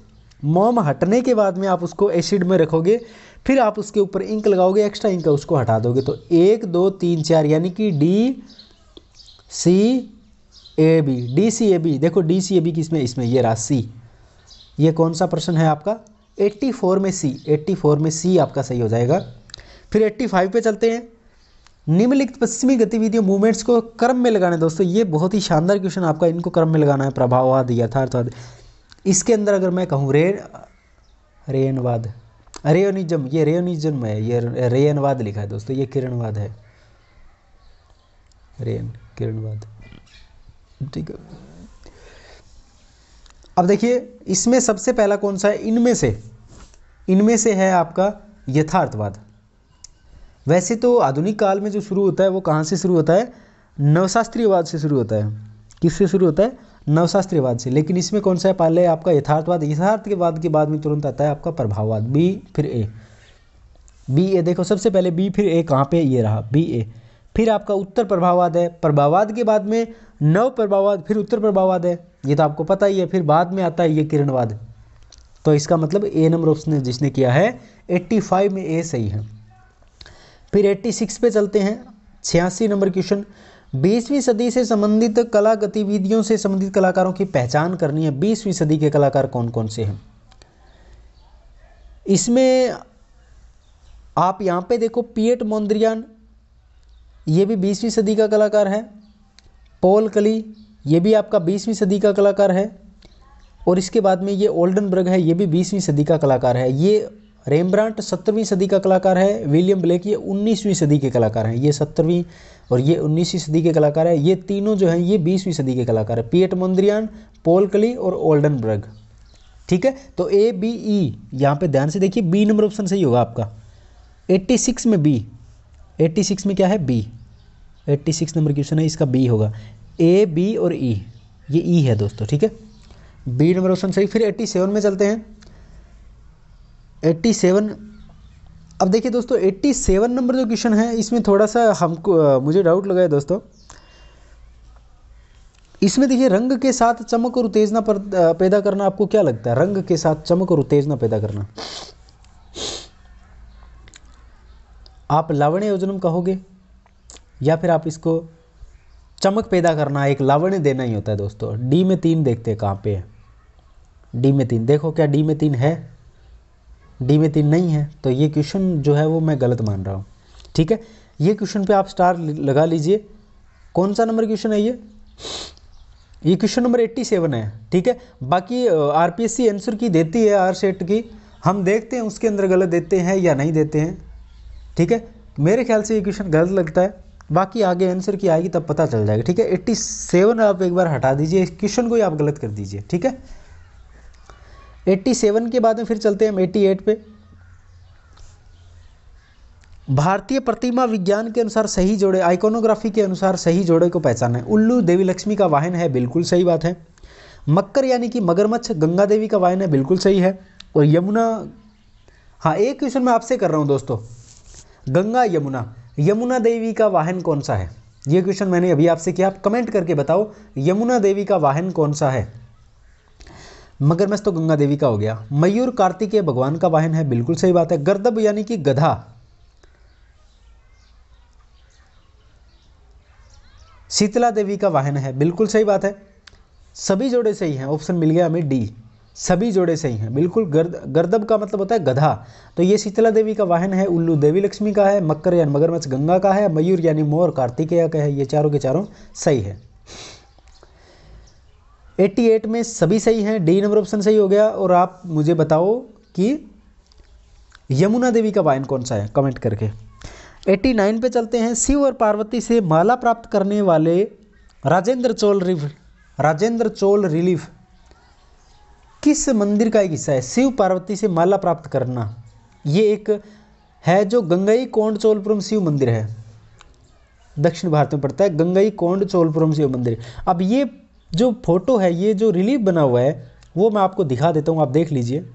मोम हटने के बाद में आप उसको एसिड में रखोगे फिर आप उसके ऊपर इंक लगाओगे एक्स्ट्रा इंक उसको हटा दोगे तो एक दो तीन चार यानी कि D C A B D C A B देखो डी सी ए बी किसमें इसमें ये रहा सी ये कौन सा प्रश्न है आपका 84 में सी 84 में सी आपका सही हो जाएगा फिर 85 पे चलते हैं निम्नलिखित पश्चिमी गतिविधियों मूवमेंट्स को क्रम में लगाने दोस्तों ये बहुत ही शानदार क्वेश्चन आपका इनको क्रम में लगाना है प्रभाववाद यथार्थवाद इसके अंदर अगर मैं कहूँ रे रेनवाद रेयोनिज्म ये रेयोनिज्म है ये रेयनवाद लिखा है दोस्तों ये किरणवाद है रेन किरणवाद ठीक है अब देखिए इसमें सबसे पहला कौन सा है इनमें से इनमें से है आपका यथार्थवाद वैसे तो आधुनिक काल में जो शुरू होता है वो कहाँ से शुरू होता है नवशास्त्रीयवाद से शुरू होता है किससे शुरू होता है नवशास्त्रीयवाद से लेकिन इसमें कौन सा है पहले आपका यथार्थवाद यथार्थवाद के बाद में तुरंत आता है आपका प्रभाववाद बी फिर ए बी ए देखो सबसे पहले बी फिर ए कहाँ पे ये रहा बी ए फिर आपका उत्तर प्रभाववाद है प्रभाववाद के बाद में नव प्रभाववाद फिर उत्तर प्रभाववाद है ये तो आपको पता ही है फिर बाद में आता है ये किरणवाद तो इसका मतलब ए नंबर ऑप्शन जिसने किया है 85 में ए सही है फिर 86 पे चलते हैं छियासी नंबर क्वेश्चन बीसवीं सदी से संबंधित कला गतिविधियों से संबंधित कलाकारों की पहचान करनी है बीसवीं सदी के कलाकार कौन कौन से हैं इसमें आप यहाँ पे देखो पिएट मोन्द्रियान ये भी बीसवीं सदी का कलाकार है पॉल कली ये भी आपका बीसवीं सदी का कलाकार है और इसके बाद में ये ओल्डन ब्रग है ये भी बीसवीं सदी का कलाकार है ये रेमब्रांट सत्तरवीं सदी का कलाकार है विलियम ब्लेक ये उन्नीसवीं सदी के कलाकार हैं ये सत्तरवीं और ये उन्नीसवीं सदी के कलाकार है ये तीनों जो हैं ये बीसवीं सदी के कलाकार है पीएट मोन्द्रियान पोल कली और ओल्डनबर्ग ठीक है तो ए बी ई यहाँ पे ध्यान से देखिए बी नंबर ऑप्शन सही होगा आपका 86 में बी 86 में क्या है बी 86 नंबर क्वेश्चन है इसका बी होगा ए बी और ई e. ये ई e है दोस्तों ठीक है बी नंबर ऑप्शन सही फिर 87 में चलते हैं एट्टी सेवन अब देखिए दोस्तों एट्टी सेवन नंबर जो क्वेश्चन है इसमें थोड़ा सा हमको मुझे डाउट लगा है दोस्तों इसमें देखिए रंग के साथ चमक और उत्तेजना पैदा करना आपको क्या लगता है रंग के साथ चमक और उत्तेजना पैदा करना आप लावण्य योजनम कहोगे या फिर आप इसको चमक पैदा करना एक लावण्य देना ही होता है दोस्तों डी में तीन देखते हैं कहाँ पे है डी में तीन देखो क्या डी में तीन है डी में तीन नहीं है तो ये क्वेश्चन जो है वो मैं गलत मान रहा हूँ ठीक है ये क्वेश्चन पे आप स्टार लगा लीजिए कौन सा नंबर क्वेश्चन है ये ये क्वेश्चन नंबर 87 है ठीक है बाकी आरपीएससी आंसर की देती है आर सेट की हम देखते हैं उसके अंदर गलत देते हैं या नहीं देते हैं ठीक है मेरे ख्याल से ये क्वेश्चन गलत लगता है बाकी आगे आंसर की आएगी तब पता चल जाएगा ठीक है एट्टी सेवन आप एक बार हटा दीजिए इस क्वेश्चन को ही आप गलत कर दीजिए ठीक है एट्टी सेवन के बाद में फिर चलते हैं हम एट्टी एट पे भारतीय प्रतिमा विज्ञान के अनुसार सही जोड़े आइकोनोग्राफी के अनुसार सही जोड़े को पहचाने उल्लू देवी लक्ष्मी का वाहन है बिल्कुल सही बात है मक्कर यानी कि मगरमच्छ गंगा देवी का वाहन है बिल्कुल सही है और यमुना हाँ एक क्वेश्चन मैं आपसे कर रहा हूँ दोस्तों गंगा यमुना यमुना देवी का वाहन कौन सा है ये क्वेश्चन मैंने अभी आपसे किया आप कमेंट करके बताओ यमुना देवी का वाहन कौन सा है मगरमच्छ तो गंगा देवी का हो गया मयूर कार्तिकेय भगवान का वाहन है बिल्कुल सही बात है गर्दब यानी कि गधा शीतला देवी का वाहन है बिल्कुल सही बात है सभी जोड़े सही हैं ऑप्शन मिल गया हमें डी सभी जोड़े सही हैं बिल्कुल गर्द गर्दब का मतलब होता है गधा तो ये शीतला देवी का वाहन है उल्लू देवी लक्ष्मी का है मकर यानी मगरमच्छ गंगा का है मयूर यानी मोर कार्तिकेय का है ये चारों के चारों सही है 88 में सभी सही हैं डी नंबर ऑप्शन सही हो गया और आप मुझे बताओ कि यमुना देवी का वायन कौन सा है कमेंट करके 89 पे चलते हैं शिव और पार्वती से माला प्राप्त करने वाले राजेंद्र चोल रिव राजेंद्र चोल रिलीफ किस मंदिर का एक हिस्सा है शिव पार्वती से माला प्राप्त करना ये एक है जो गंगई कोंड चोलपुरम शिव मंदिर है दक्षिण भारत में पड़ता है गंगई कोंड चोलपुरम शिव मंदिर अब ये जो फोटो है ये जो रिलीफ बना हुआ है वो मैं आपको दिखा देता हूँ आप देख लीजिए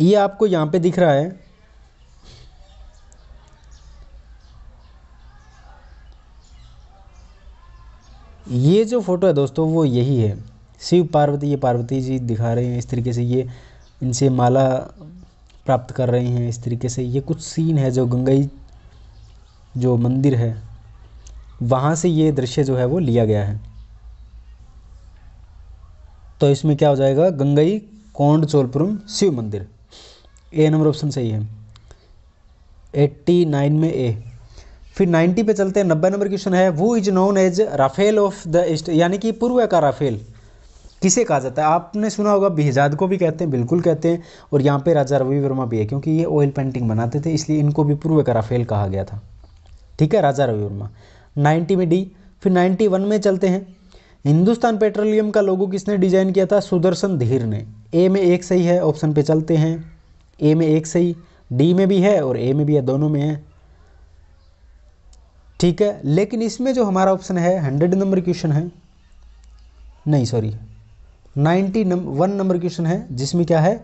ये आपको यहाँ पे दिख रहा है ये जो फोटो है दोस्तों वो यही है शिव पार्वती ये पार्वती जी दिखा रहे हैं इस तरीके से ये इनसे माला प्राप्त कर रहे हैं इस तरीके से ये कुछ सीन है जो गंगई जो मंदिर है वहाँ से ये दृश्य जो है वो लिया गया है तो इसमें क्या हो जाएगा गंगई कोंड चोलपुरम शिव मंदिर ए नंबर ऑप्शन सही है एट्टी नाइन में ए फिर नाइन्टी पे चलते हैं नब्बे नंबर क्वेश्चन है वो is known as Raphael of the east यानी कि पूर्व का राफेल किसे कहा जाता है आपने सुना होगा बेहजाद को भी कहते हैं बिल्कुल कहते हैं और यहाँ पे राजा रवि वर्मा भी है क्योंकि ये ऑयल पेंटिंग बनाते थे इसलिए इनको भी पूर्व कराफेल कहा गया था ठीक है राजा रवि वर्मा नाइन्टी में डी फिर नाइन्टी वन में चलते हैं हिंदुस्तान पेट्रोलियम का लोगो किसने डिजाइन किया था सुदर्शन धीर ने ए में एक सही है ऑप्शन पे चलते हैं ए में एक सही डी में भी है और ए में भी है दोनों में है ठीक है लेकिन इसमें जो हमारा ऑप्शन है हंड्रेड नंबर क्वेश्चन है नहीं sorry ninety number one number question है जिसमें क्या है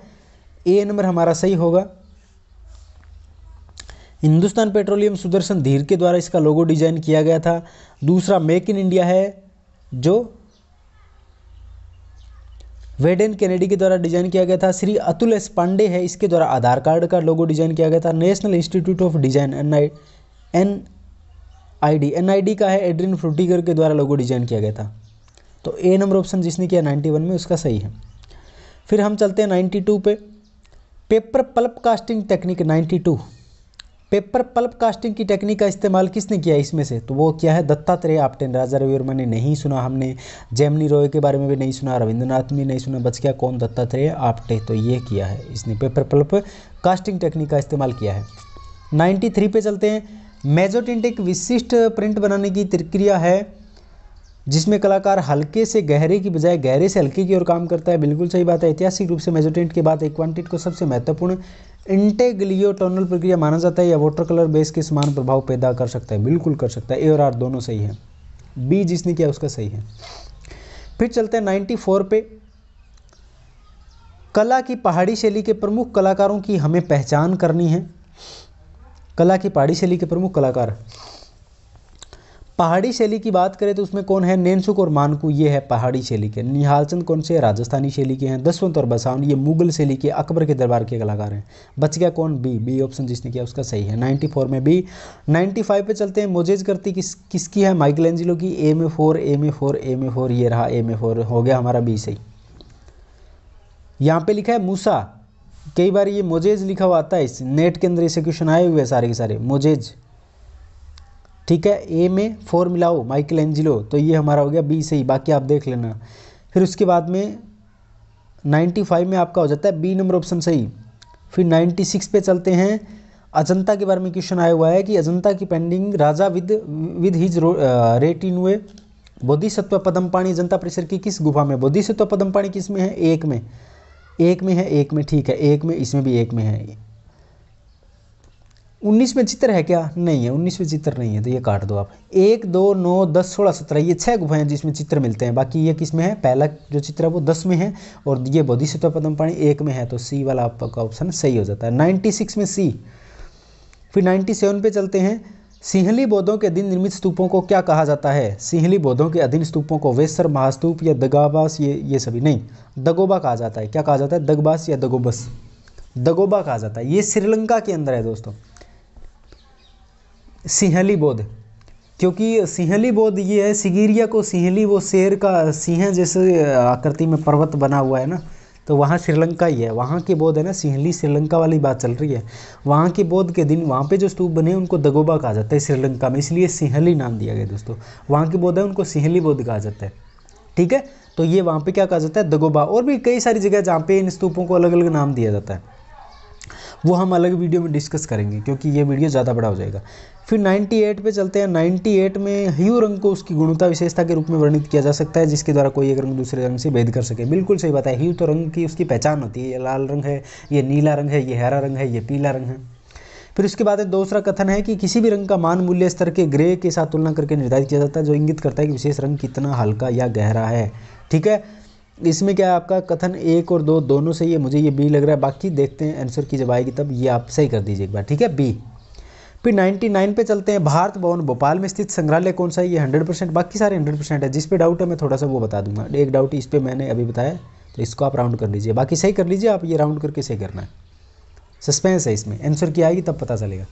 ए नंबर हमारा सही होगा हिंदुस्तान पेट्रोलियम सुदर्शन धीर के द्वारा इसका लोगो डिजाइन किया गया था दूसरा मेक इन इंडिया है जो वेडेन कैनेडी के द्वारा डिजाइन किया गया था श्री अतुल एस पांडे है इसके द्वारा आधार कार्ड का लोगो डिजाइन किया गया था national institute of design N I N I D N I D का है एड्रिन फ्रूटीगर के द्वारा लोगो डिजाइन किया गया था तो ए नंबर ऑप्शन जिसने किया 91 में उसका सही है फिर हम चलते हैं 92 पे paper pulp casting technique 92 paper pulp casting की टेक्निक का इस्तेमाल किसने किया इसमें से तो वो क्या है दत्तात्रेय आपटेन राजा रवि वर्मा ने नहीं सुना हमने जैमनी रॉय के बारे में भी नहीं सुना रविंद्रनाथ में नहीं सुना बच गया कौन दत्तात्रेय आपटे तो ये किया है इसने पेपर पल्प कास्टिंग टेक्निक का इस्तेमाल किया है नाइन्टी पे चलते हैं मेजोटिंटिक विशिष्ट प्रिंट बनाने की प्रक्रिया है जिसमें कलाकार हल्के से गहरे की बजाय गहरे से हल्के की ओर काम करता है बिल्कुल सही बात है ऐतिहासिक रूप से मेजोटेंट के बाद एक्वांटिट को सबसे महत्वपूर्ण इंटेग्लियो टर्नल प्रक्रिया माना जाता है या वाटर कलर बेस के समान प्रभाव पैदा कर सकता है बिल्कुल कर सकता है ए और आर दोनों सही है बी जिसने किया उसका सही है फिर चलते हैं नाइन्टी फोर पे कला की पहाड़ी शैली के प्रमुख कलाकारों की हमें पहचान करनी है कला की पहाड़ी शैली के प्रमुख कलाकार पहाड़ी शैली की बात करें तो उसमें कौन है नैनसुक और मानकू ये है पहाड़ी शैली के निहालचंद कौन से राजस्थानी शैली के हैं दसवंत और बसावन ये मुगल शैली के अकबर के दरबार के कलाकार हैं बच गया कौन बी बी ऑप्शन जिसने किया उसका सही है 94 में बी 95 पे चलते हैं मोजेज करती किस किसकी है माइकल एंजिलो की ए में फोर ए में फोर ए में फोर ये रहा ए में फोर हो गया हमारा बी सही यहाँ पे लिखा है मूसा कई बार ये मोजेज लिखा हुआ आता है नेट के अंदर ऐसे क्वेश्चन आए हुए सारे के सारे मोजेज ठीक है ए में फोर मिलाओ माइकल एंजिलो तो ये हमारा हो गया बी सही बाकी आप देख लेना फिर उसके बाद में 95 में आपका हो जाता है बी नंबर ऑप्शन सही फिर 96 पे चलते हैं अजंता के बारे में क्वेश्चन आया हुआ है कि अजंता की painting Raja with with his हुए बोधिसत्व पदम पाणी अजंता परिसर की किस गुफा में बोधिसत्व पदम पाणी किस में है एक में एक में है एक में ठीक है एक में इसमें भी एक में है उन्नीस में चित्र है क्या नहीं है उन्नीस में चित्र नहीं है तो ये काट दो आप एक दो नौ दस सोलह सत्रह ये छह गुफाएं हैं जिसमें चित्र मिलते हैं बाकी ये किस में है पहला जो चित्र है वो दस में है और ये बोधि सत्व पदम पाणी एक में है तो सी वाला आपका ऑप्शन सही हो जाता है नाइन्टी सिक्स में सी फिर नाइन्टी सेवन पे चलते हैं सिंहली बौद्धों के अधीन निर्मित स्तूपों को क्या कहा जाता है सिंहली बौद्धों के अधीन स्तूपों को वेसर महास्तूप या दगाबास ये ये सभी नहीं दगोबा कहा जाता है क्या कहा जाता है दगबास या दगोबस दगोबा कहा जाता है ये श्रीलंका के अंदर है दोस्तों सिंहली बोध क्योंकि सिंहली बोध ये है सिगिरिया को सिंहली वो शेर का सिंह जैसे आकृति में पर्वत बना हुआ है ना तो वहाँ श्रीलंका ही है वहाँ के बोध है ना सिंहली श्रीलंका वाली बात चल रही है वहाँ के बोध के दिन वहाँ पे जो स्तूप बने उनको दगोबा कहा जाता है श्रीलंका में इसलिए सिंहली नाम दिया गया दोस्तों वहाँ के बोध है उनको सिंहली बोध कहा जाता है ठीक है तो ये वहाँ पे क्या कहा जाता है दगोबा और भी कई सारी जगह जहाँ पे इन स्तूपों को अलग अलग नाम दिया जाता है वो हम अलग वीडियो में डिस्कस करेंगे क्योंकि ये वीडियो ज़्यादा बड़ा हो जाएगा फिर 98 पे चलते हैं 98 में ह्यू रंग को उसकी गुणता विशेषता के रूप में वर्णित किया जा सकता है जिसके द्वारा कोई एक रंग दूसरे रंग से भेद कर सके बिल्कुल सही बात है ह्यू तो रंग की उसकी पहचान होती है ये लाल रंग है ये नीला रंग है ये हरा रंग है ये पीला रंग है फिर उसके बाद दूसरा कथन है कि किसी भी रंग का मान मूल्य स्तर के ग्रे के साथ तुलना करके निर्धारित किया जाता है जो इंगित करता है कि विशेष रंग कितना हल्का या गहरा है ठीक है इसमें क्या है आपका कथन एक और दो दोनों सही है मुझे ये बी लग रहा है बाकी देखते हैं आंसर की जब आएगी तब ये आप सही कर दीजिए एक बार ठीक है बी फिर 99 पे चलते हैं भारत भवन भोपाल में स्थित संग्रहालय कौन सा है ये 100 परसेंट बाकी सारे 100 परसेंट है जिस पे डाउट है मैं थोड़ा सा वो बता दूंगा एक डाउट इस पर मैंने अभी बताया तो इसको आप राउंड कर लीजिए बाकी सही कर लीजिए आप ये राउंड करके सही करना है सस्पेंस है इसमें आंसर की आएगी तब पता चलेगा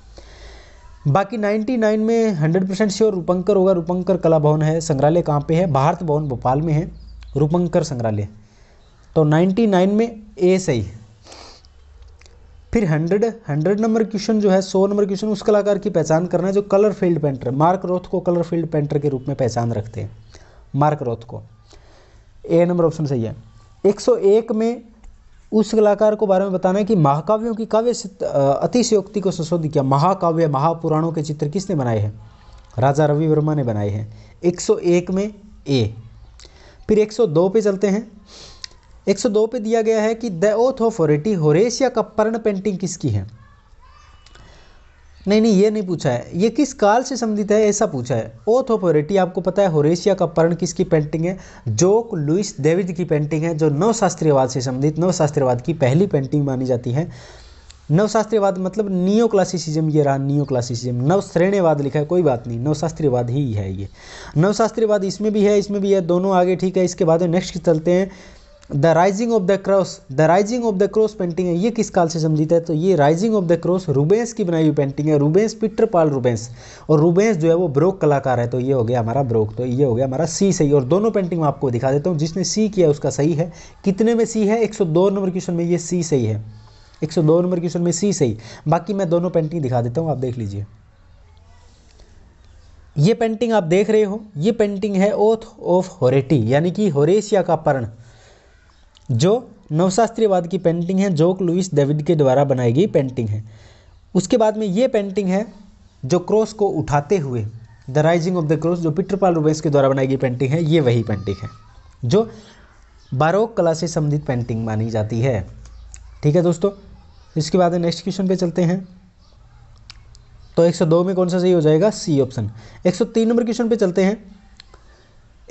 बाकी 99 में 100 परसेंट श्योर रूपंकर होगा रूपंकर कला भवन है संग्रहालय कहाँ पे है भारत भवन भोपाल में है रूपंकर संग्रहालय तो 99 में ए सही फिर 100 100 नंबर क्वेश्चन जो है 100 नंबर क्वेश्चन उस कलाकार की पहचान करना है जो colour field painter Mark Rothko colour field painter के रूप में पहचान रखते हैं मार्क रोथ को ए नंबर ऑप्शन सही है 101 में उस कलाकार को बारे में बताना है कि महाकाव्यों की काव्य अतिशयोक्ति को संशोधित किया महाकाव्य महापुराणों के चित्र किसने बनाए हैं राजा रवि वर्मा ने बनाए हैं 101 में ए फिर 102 पे चलते हैं 102 पे दिया गया है कि द ओथ ऑफोरिटी होरेशिया का पर्ण पेंटिंग किसकी है नहीं नहीं ये नहीं पूछा है ये किस काल से संबंधित है ऐसा पूछा है ओथ ऑफोरिटी आपको पता है होरेशिया का पर्ण किसकी पेंटिंग है जोक लुइस डेविड की पेंटिंग है जो नवशास्त्रीयवाद से संबंधित नवशास्त्रीयवाद की पहली पेंटिंग मानी जाती है नवशास्त्रीयवाद मतलब नियो क्लासिसिज्म ये रहा नियो क्लासिसिज्म नवश्रेणीवाद लिखा है कोई बात नहीं नवशास्त्रीयवाद ही है ये नवशास्त्रीयवाद इसमें भी है इसमें भी है दोनों आगे ठीक है इसके बाद में नेक्स्ट चलते हैं the rising of the cross the rising of the cross painting है ये किस काल से संबंधित है तो ये rising of the cross Rubens की बनाई हुई पेंटिंग है रूबेंस पीटर पाल रूबेंस और रूबेंस जो है वो ब्रोक कलाकार है तो ये हो गया हमारा ब्रोक तो ये हो गया हमारा सी सही और दोनों पेंटिंग मैं आपको दिखा देता हूँ जिसने सी किया उसका सही है कितने में सी है एक नंबर क्वेश्चन में ये सी सही है 102 नंबर क्वेश्चन में सी सही बाकी मैं दोनों पेंटिंग दिखा देता हूँ आप देख लीजिए ये पेंटिंग आप देख रहे हो ये पेंटिंग है ओथ ऑफ होरेटी यानी कि होरेशिया का पर्ण जो नवशास्त्रीवाद की पेंटिंग है जोक लुइस डेविड के द्वारा बनाई गई पेंटिंग है उसके बाद में ये पेंटिंग है जो क्रॉस को उठाते हुए the rising of the cross जो पिटरपाल रूबेंस के द्वारा बनाई गई पेंटिंग है ये वही पेंटिंग है जो बारोक कला से संबंधित पेंटिंग मानी जाती है ठीक है दोस्तों इसके बाद नेक्स्ट क्वेश्चन पे चलते हैं तो 102 में कौन सा सही हो जाएगा सी ऑप्शन 103 नंबर क्वेश्चन पे चलते हैं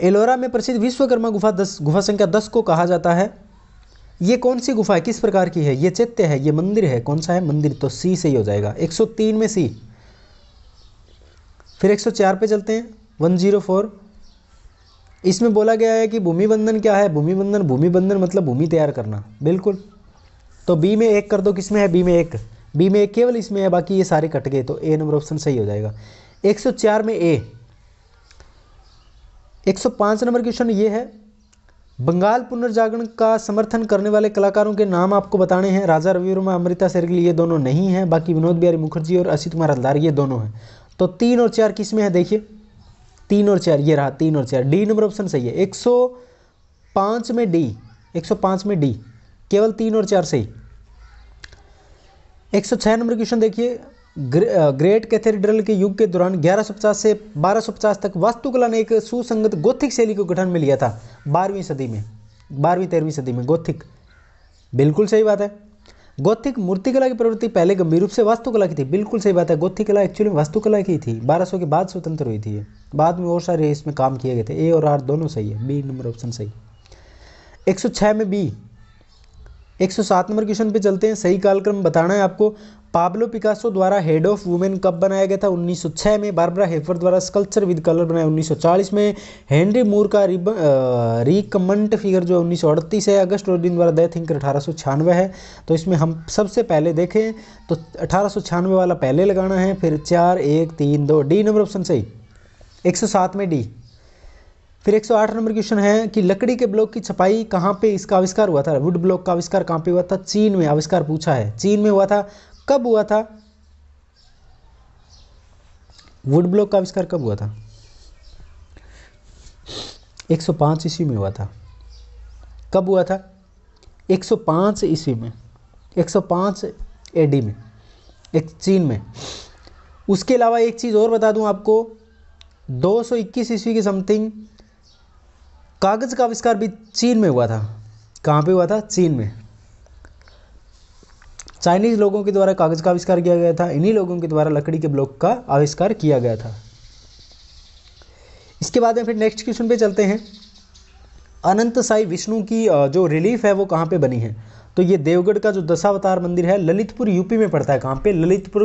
एलोरा में प्रसिद्ध विश्वकर्मा गुफा दस गुफा संख्या दस को कहा जाता है ये कौन सी गुफा है किस प्रकार की है ये चैत्य है ये मंदिर है कौन सा है मंदिर तो सी सही हो जाएगा 103 में सी फिर 104 पे चलते हैं 104 इसमें बोला गया है कि भूमि बंधन क्या है भूमि बंधन भूमि बंधन मतलब भूमि तैयार करना बिल्कुल तो बी में एक कर दो किस में है बी में एक बी में एक केवल इसमें है बाकी ये सारे कट गए तो ए नंबर ऑप्शन सही हो जाएगा 104 में ए 105 नंबर क्वेश्चन ये है बंगाल पुनर्जागरण का समर्थन करने वाले कलाकारों के नाम आपको बताने हैं राजा रवि वर्मा अमृता शेरगिल ये दोनों नहीं हैं बाकी विनोद बिहारी मुखर्जी और असित कुमार हल्दार ये दोनों हैं तो तीन और चार किस में है देखिए तीन और चार ये रहा तीन और चार डी नंबर ऑप्शन सही है 105 में डी 105 में डी केवल तीन और चार से ही एक सौ नंबर क्वेश्चन देखिए ग्रेट कैथेड्रल के युग के दौरान 1150 से 1250 तक वास्तुकला ने एक सुसंगत गोथिक शैली को गठन में लिया था बारहवीं सदी में बारहवीं तेरहवीं सदी में गोथिक बिल्कुल सही बात है गोथिक मूर्तिकला की प्रवृत्ति पहले गंभीर रूप से वास्तुकला की थी बिल्कुल सही बात है गोथिक कला एक्चुअली वास्तुकला की थी 1200 के बाद स्वतंत्र हुई थी बाद में और सारे इसमें काम किए गए थे ए और आर दोनों सही है बी नंबर ऑप्शन सही 106 में बी 107 नंबर क्वेश्चन पे चलते हैं सही कालक्रम बताना है आपको पाब्लो पिकासो द्वारा हेड ऑफ वुमेन कब बनाया गया था 1906 में बारबरा हेफर द्वारा स्कल्पचर विद कलर बनाया 1940 में हेनरी मूर का रिब फिगर जो उन्नीस है अगस्त और दिन द्वारा द थिंकर अठारह है तो इसमें हम सबसे पहले देखें तो अठारह वाला पहले लगाना है फिर चार एक तीन दो डी नंबर ऑप्शन सही एक में डी फिर 108 नंबर क्वेश्चन है कि लकड़ी के ब्लॉक की छपाई कहाँ पे इसका आविष्कार हुआ था वुड ब्लॉक का आविष्कार कहाँ पे हुआ था चीन में आविष्कार पूछा है चीन में हुआ था कब हुआ था वुड ब्लॉक का आविष्कार कब हुआ था 105 ईस्वी में हुआ था कब हुआ था 105 ईस्वी में 105 एडी में एक चीन में उसके अलावा एक चीज़ और बता दूँ आपको 221 ईस्वी के समथिंग कागज़ का आविष्कार भी चीन में हुआ था कहाँ पे हुआ था चीन में चाइनीज़ लोगों के द्वारा कागज़ का आविष्कार किया गया था इन्हीं लोगों के द्वारा लकड़ी के ब्लॉक का आविष्कार किया गया था इसके बाद में फिर नेक्स्ट क्वेश्चन पे चलते हैं अनंत साई विष्णु की जो रिलीफ है वो कहाँ पे बनी है तो ये देवगढ़ का जो दशावतार मंदिर है ललितपुर यूपी में पड़ता है कहाँ पे ललितपुर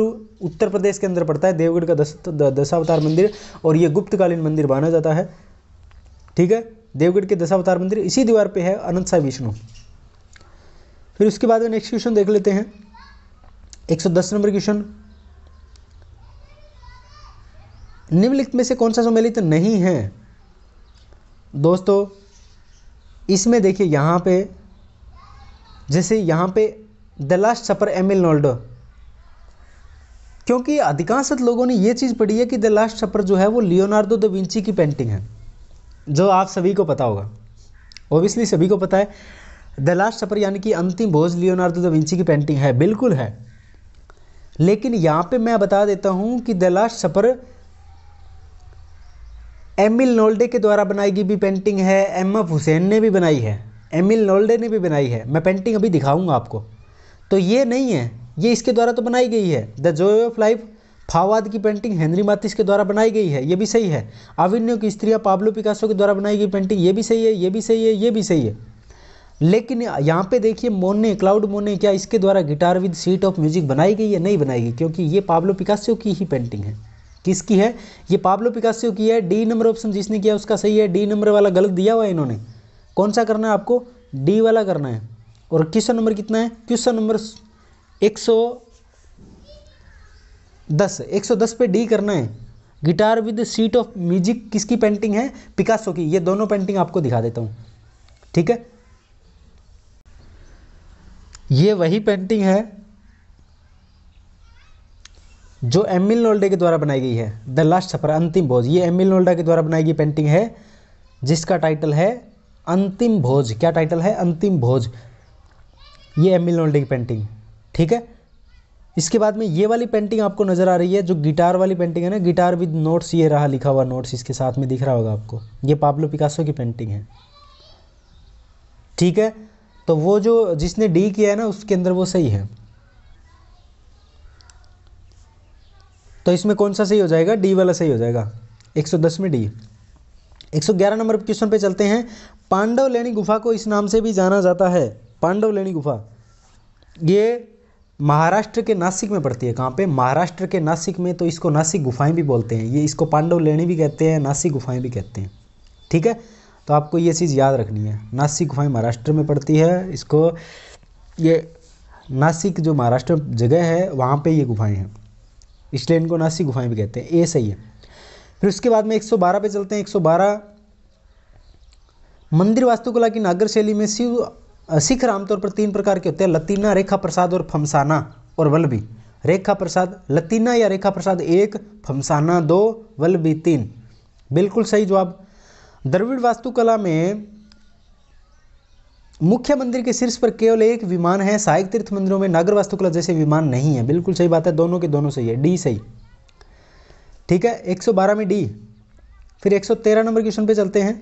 उत्तर प्रदेश के अंदर पड़ता है देवगढ़ का दशावतार मंदिर और ये गुप्तकालीन मंदिर माना जाता है ठीक है देवगढ़ के दशावतार मंदिर इसी दीवार पे है अनंत साहब विष्णु फिर उसके बाद में नेक्स्ट क्वेश्चन देख लेते हैं 110 नंबर क्वेश्चन निम्नलिखित में से कौन सा सम्मिलित नहीं है दोस्तों इसमें देखिए यहाँ पे जैसे यहाँ पे the last supper Emil Nolde क्योंकि अधिकांश लोगों ने यह चीज़ पढ़ी है कि द लास्ट सफर जो है वो लियोनार्डो द विंची की पेंटिंग है जो आप सभी को पता होगा ओबियसली सभी को पता है द लास्ट सफर यानी कि अंतिम भोज लियोनार्डो दा विंची की पेंटिंग है बिल्कुल है लेकिन यहाँ पे मैं बता देता हूँ कि the last supper Emil Nolde के द्वारा बनाई गई भी पेंटिंग है एम एफ हुसैन ने भी बनाई है एमिल नोल्डे ने भी बनाई है मैं पेंटिंग अभी दिखाऊंगा आपको तो ये नहीं है ये इसके द्वारा तो बनाई गई है द जॉय ऑफ लाइफ फावाद की पेंटिंग हेनरी मातिस के द्वारा बनाई गई है ये भी सही है अविन्यो की स्त्रियाँ पाब्लो पिकासो के द्वारा बनाई गई पेंटिंग ये भी सही है ये भी सही है ये भी सही है लेकिन यहाँ पे देखिए मोने क्लाउड मोने क्या इसके द्वारा guitar with sheet of music बनाई गई या नहीं बनाई गई क्योंकि ये पाब्लो पिकासो की ही पेंटिंग है किसकी है ये पाब्लो पिकासो की है डी नंबर ऑप्शन जिसने किया उसका सही है डी नंबर वाला गलत दिया हुआ है इन्होंने कौन सा करना है आपको डी वाला करना है और क्वेश्चन नंबर कितना है क्वेश्चन नंबर एक सौ दस एक सौ दस पे डी करना है guitar with sheet of music किसकी पेंटिंग है पिकासो की ये दोनों पेंटिंग आपको दिखा देता हूँ ठीक है ये वही पेंटिंग है जो एमिल नोल्डे के द्वारा बनाई गई है द लास्ट सफर अंतिम भोज ये एमिल नोल्डा के द्वारा बनाई गई पेंटिंग है जिसका टाइटल है अंतिम भोज क्या टाइटल है अंतिम भोज ये एमिल नोल्डे की पेंटिंग ठीक है इसके बाद में ये वाली पेंटिंग आपको नज़र आ रही है जो गिटार वाली पेंटिंग है ना गिटार विद नोट्स ये रहा लिखा हुआ नोट्स इसके साथ में दिख रहा होगा आपको ये पाब्लो पिकासो की पेंटिंग है ठीक है तो वो जो जिसने डी किया है ना उसके अंदर वो सही है तो इसमें कौन सा सही हो जाएगा डी वाला सही हो जाएगा 110 में डी 111 नंबर क्वेश्चन पे चलते हैं पांडव लेनी गुफा को इस नाम से भी जाना जाता है पांडव लेनी गुफा ये महाराष्ट्र के नासिक में पड़ती है कहाँ पे महाराष्ट्र के नासिक में तो इसको नासिक गुफाएं भी बोलते हैं ये इसको पांडव लेनी भी कहते हैं नासिक गुफाएं भी कहते हैं ठीक है तो आपको ये चीज़ याद रखनी है नासिक गुफाएं महाराष्ट्र में पड़ती है इसको ये नासिक जो महाराष्ट्र जगह है वहाँ पर ये गुफाएँ हैं इसलिए इनको नासिक गुफाएँ भी कहते हैं ये सही है फिर उसके बाद में एक पे चलते हैं एक मंदिर वास्तुकला की नागर शैली में शिव शिखर आमतौर पर तीन प्रकार के होते हैं लतीना रेखा प्रसाद और फमसाना और वल्लभी रेखा प्रसाद लतीना या रेखा प्रसाद एक फमसाना दो वल्लभी तीन बिल्कुल सही जवाब द्रविड़ वास्तुकला में मुख्य मंदिर के शीर्ष पर केवल एक विमान है सहायक तीर्थ मंदिरों में नागर वास्तुकला जैसे विमान नहीं है बिल्कुल सही बात है दोनों के दोनों सही है डी सही ठीक है 112 में डी फिर 113 नंबर क्वेश्चन पे चलते हैं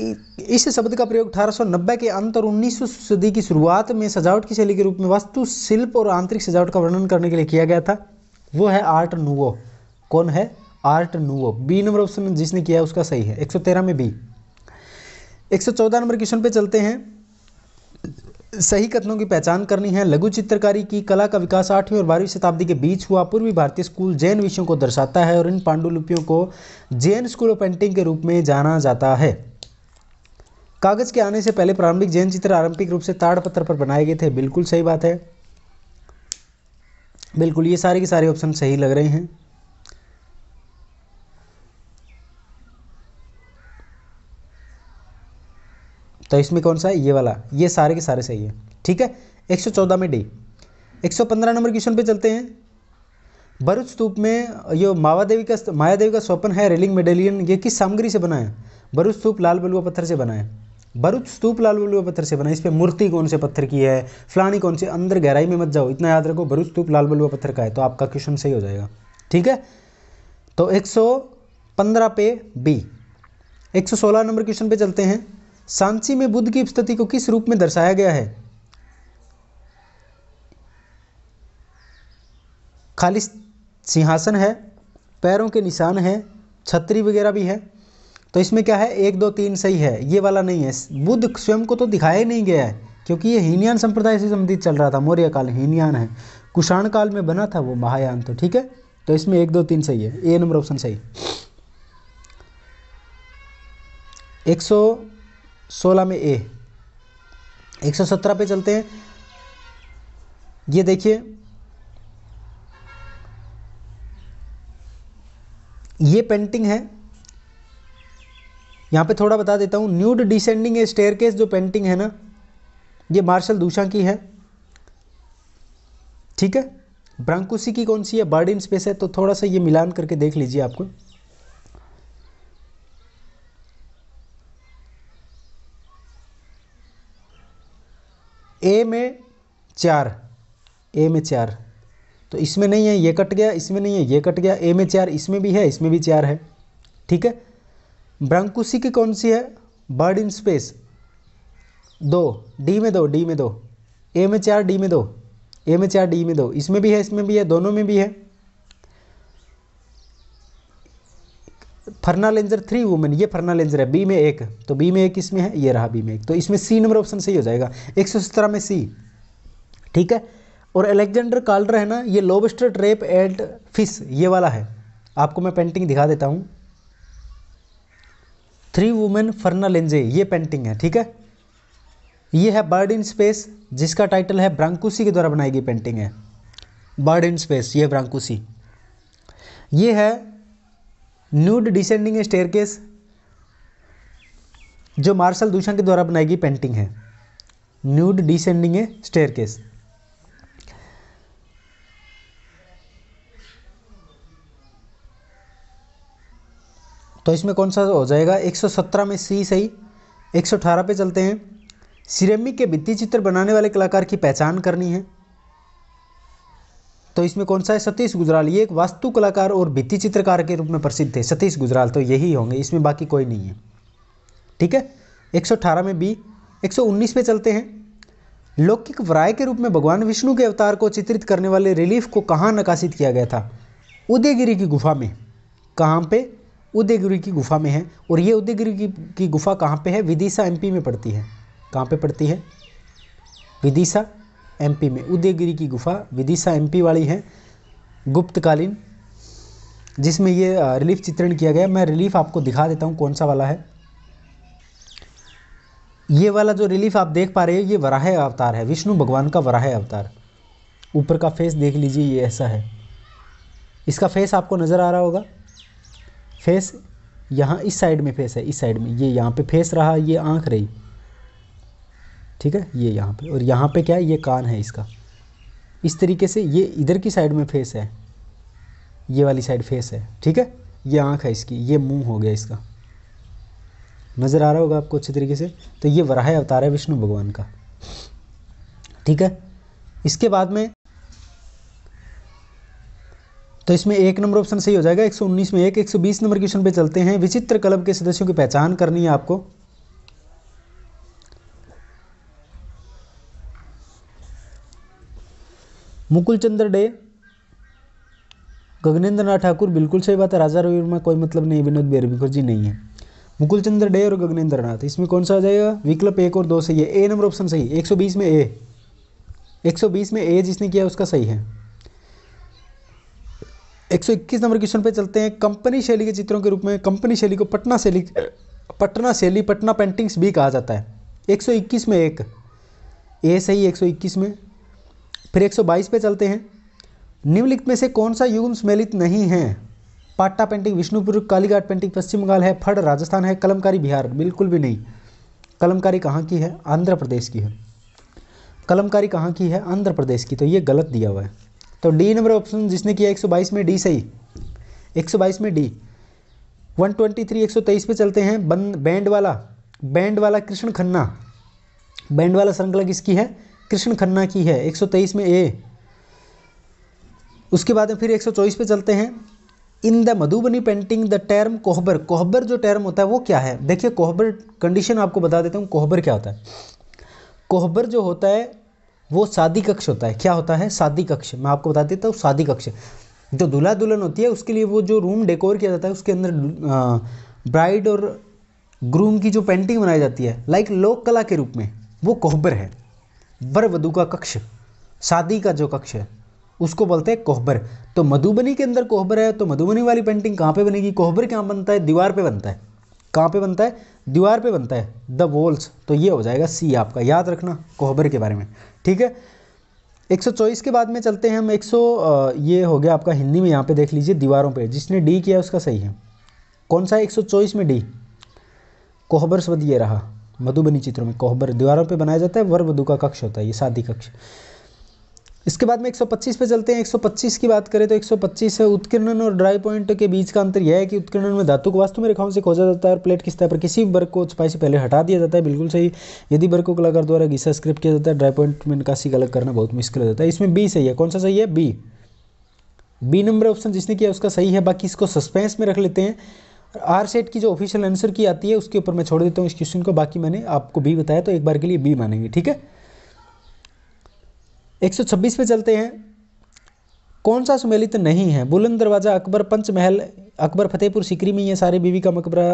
इस शब्द का प्रयोग 1890 के अंत और 1900 सदी की शुरुआत में सजावट की शैली के रूप में वास्तुशिल्प और आंतरिक सजावट का वर्णन करने के लिए किया गया था वो है आर्ट नूवो कौन है art nouveau B number option जिसने किया है उसका सही है 113 में बी 114 नंबर क्वेश्चन पे चलते हैं सही कथनों की पहचान करनी है लघु चित्रकारी की कला का विकास आठवीं और बारहवीं शताब्दी के बीच हुआ पूर्वी भारतीय स्कूल जैन विषयों को दर्शाता है और इन पांडुलिपियों को जैन स्कूल ऑफ पेंटिंग के रूप में जाना जाता है कागज़ के आने से पहले प्रारंभिक जैन चित्र आरंभिक रूप से ताड़पत्र पर बनाए गए थे बिल्कुल सही बात है बिल्कुल ये सारे के सारे ऑप्शन सही लग रहे हैं तो इसमें कौन सा है ये वाला ये सारे के सारे सही है ठीक है 114 में डी 115 नंबर क्वेश्चन पे चलते हैं भरुच स्तूप में ये मावा देवी का माया देवी का स्वप्न है रेलिंग मेडेलियन ये किस सामग्री से बना है भरुच स्तूप लाल बलुआ पत्थर से बना है भरूच स्तूप लाल बलुआ पत्थर से बना इस पर मूर्ति कौन से पत्थर की है फलानी कौन से अंदर गहराई में मत जाओ इतना याद रखो भरूच स्तूप लाल बलुआ पत्थर का है तो आपका क्वेश्चन सही हो जाएगा ठीक है तो 115 पे बी 116 नंबर क्वेश्चन पे चलते हैं सांची में बुद्ध की स्थिति को किस रूप में दर्शाया गया है खाली सिंहासन है पैरों के निशान है छतरी वगैरह भी है तो इसमें क्या है एक दो तीन सही है ये वाला नहीं है बुद्ध स्वयं को तो दिखाया ही नहीं गया है क्योंकि ये हीनयान संप्रदाय से संबंधित चल रहा था मौर्य काल हीनयान है कुषाण काल में बना था वो महायान तो ठीक है तो इसमें एक दो तीन सही है ए नंबर ऑप्शन सही एक सौ सोलह में ए एक सौ सत्रह पे चलते हैं ये देखिए ये पेंटिंग है यहाँ पे थोड़ा बता देता हूँ न्यूड डिसेंडिंग स्टेयर जो पेंटिंग है ना ये मार्शल दूषा की है ठीक है ब्रांकुसी की कौन सी है बर्ड इन स्पेस है तो थोड़ा सा ये मिलान करके देख लीजिए आपको ए में चार ए में चार तो इसमें नहीं है ये कट गया इसमें नहीं है ये कट गया ए में चार इसमें भी है इसमें भी चार है ठीक है ब्रांकुसी की कौन सी है बर्ड इन स्पेस दो डी में दो डी में दो ए में चार डी में दो ए में चार डी में दो इसमें भी है इसमें भी है दोनों में भी है फर्नालेंजर लेंजर थ्री वुमेन ये फर्नालेंजर लेंजर है बी में एक तो बी में एक इसमें है ये रहा बी में एक तो इसमें सी नंबर ऑप्शन सही हो जाएगा एक सौ सत्रह में सी ठीक है और अलेक्जेंडर कॉलर है ना ये लोबस्टर ट्रेप एट फिश ये वाला है आपको मैं पेंटिंग दिखा देता हूँ थ्री वुमेन फर्नल एंजे ये पेंटिंग है ठीक है ये है बर्ड इन स्पेस जिसका टाइटल है ब्रांकुसी के द्वारा बनाई गई पेंटिंग है बर्ड इन स्पेस ये ब्रांकुसी ये है न्यूड डिसेंडिंग स्टेयरकेस जो मार्शल दूषण के द्वारा बनाई गई पेंटिंग है न्यूड डिसेंडिंग स्टेयरकेस तो इसमें कौन सा हो जाएगा 117 में सी सही 118 पे चलते हैं सिरेमिक के वित्तीय चित्र बनाने वाले कलाकार की पहचान करनी है तो इसमें कौन सा है सतीश गुजराल ये एक वास्तु कलाकार और वित्तीय चित्रकार के रूप में प्रसिद्ध है सतीश गुजराल तो यही होंगे इसमें बाकी कोई नहीं है ठीक है 118 में बी 119 पे चलते हैं लौकिक व्राय के रूप में भगवान विष्णु के अवतार को चित्रित करने वाले रिलीफ को कहाँ नकाशित किया गया था उदयगिरी की गुफा में कहाँ पे उदयगिरी की गुफा में है और ये उदयगिरी की, की गुफा कहाँ पे है विदिशा एमपी में पड़ती है कहाँ पे पड़ती है विदिशा एमपी में उदयगिरी की गुफा विदिशा एमपी वाली है गुप्तकालीन जिसमें ये रिलीफ चित्रण किया गया मैं रिलीफ आपको दिखा देता हूँ कौन सा वाला है ये वाला जो रिलीफ आप देख पा रहे हो ये वराह अवतार है विष्णु भगवान का वराह अवतार ऊपर का फेस देख लीजिए ये ऐसा है इसका फेस आपको नज़र आ रहा होगा फेस यहाँ इस साइड में फेस है इस साइड में ये यहाँ पे फेस रहा ये आँख रही ठीक है ये यहाँ पे और यहाँ पे क्या है ये कान है इसका इस तरीके से ये इधर की साइड में फेस है ये वाली साइड फेस है ठीक है ये आँख है इसकी ये मुंह हो गया इसका नज़र आ रहा होगा आपको अच्छे तरीके से तो ये वराह अवतार है विष्णु भगवान का ठीक है इसके बाद में तो इसमें एक नंबर ऑप्शन सही हो जाएगा 119 में एक 120 नंबर क्वेश्चन पे चलते हैं विचित्र क्लब के सदस्यों की पहचान करनी है आपको मुकुल चंद्र डे गगनेन्द्र नाथ ठाकुर बिल्कुल सही बात है राजा रवि में कोई मतलब नहीं विनोद बेर जी नहीं है मुकुल चंद्र डे और गगनेन्द्र नाथ इसमें कौन सा आ जाएगा विकल्प एक और दो सही है ए नंबर ऑप्शन सही 120 में ए 120 में ए जिसने किया उसका सही है 121 नंबर क्वेश्चन पे चलते हैं कंपनी शैली के चित्रों के रूप में कंपनी शैली को पटना शैली पटना शैली पटना पेंटिंग्स भी कहा जाता है 121 में एक ए सही 121 में फिर 122 पे चलते हैं निम्नलिखित में से कौन सा युग सम्मिलित नहीं है पाटा पेंटिंग विष्णुपुर कालीघाट पेंटिंग पश्चिम बंगाल है फड़ राजस्थान है कलमकारी बिहार बिल्कुल भी नहीं कलमकारी कहाँ की है आंध्र प्रदेश की है कलमकारी कहाँ की है आंध्र प्रदेश की तो ये गलत दिया हुआ है तो डी नंबर ऑप्शन जिसने किया 122 में डी सही 122 में डी 123 123 पे चलते हैं बंद बैंड वाला बैंड वाला कृष्ण खन्ना बैंड वाला श्रृंखला किसकी है कृष्ण खन्ना की है 123 में ए उसके बाद में फिर 124 पे चलते हैं in the Madhubani painting the term Kohbar Kohbar जो टर्म होता है वो क्या है देखिए कोहबर कंडीशन आपको बता देता हूँ कोहबर क्या होता है कोहबर जो होता है वो शादी कक्ष होता है क्या होता है शादी कक्ष मैं आपको बता देता हूँ शादी कक्ष जो दूल्हा दुल्हन होती है उसके लिए वो जो रूम डेकोर किया जाता है उसके अंदर ब्राइड और ग्रूम की जो पेंटिंग बनाई जाती है लाइक लोक कला के रूप में वो कोहबर है वर वधु का कक्ष शादी का जो कक्ष है उसको बोलते हैं कोहबर तो मधुबनी के अंदर कोहबर है तो मधुबनी वाली पेंटिंग कहाँ पे बनेगी कोहबर कहाँ बनता है दीवार पे बनता है कहाँ पे बनता है दीवार पे बनता है द वॉल्स तो ये हो जाएगा सी आपका याद रखना कोहबर के बारे में ठीक है 124 के बाद में चलते हैं हम 100 ये हो गया आपका हिंदी में यहाँ पे देख लीजिए दीवारों पे जिसने डी किया उसका सही है कौन सा है 124 में डी कोहबर शब्द ये रहा मधुबनी चित्रों में कोहबर दीवारों पे बनाया जाता है वर वधु का कक्ष होता है ये शादी कक्ष इसके बाद में 125 पे चलते हैं 125 की बात करें तो 125 है उत्कीर्णन और ड्राई पॉइंट के बीच का अंतर यह है कि उत्कीर्णन में धातु को वास्तु में रेखाओं से खोजा जाता है और प्लेट की स्तर पर किसी वर्ग को छुपाई से पहले हटा दिया जाता है बिल्कुल सही यदि वर्ग को कलाकार द्वारा घिसा स्क्रिप्ट किया जाता है ड्राई पॉइंट में निकासी का अलग करना बहुत मुश्किल हो जाता है इसमें बी सही है कौन सा सही है बी बी नंबर ऑप्शन जिसने किया उसका सही है बाकी इसको सस्पेंस में रख लेते हैं आर सेट की जो ऑफिशियल आंसर की आती है उसके ऊपर मैं छोड़ देता हूँ इस क्वेश्चन को बाकी मैंने आपको बी बताया तो एक बार के लिए बी मानेंगे ठीक है 126 पे चलते हैं कौन सा सुमेलित नहीं है बुलंद दरवाज़ा अकबर पंचमहल अकबर फतेहपुर सिकरी में ये सारे बीवी का मकबरा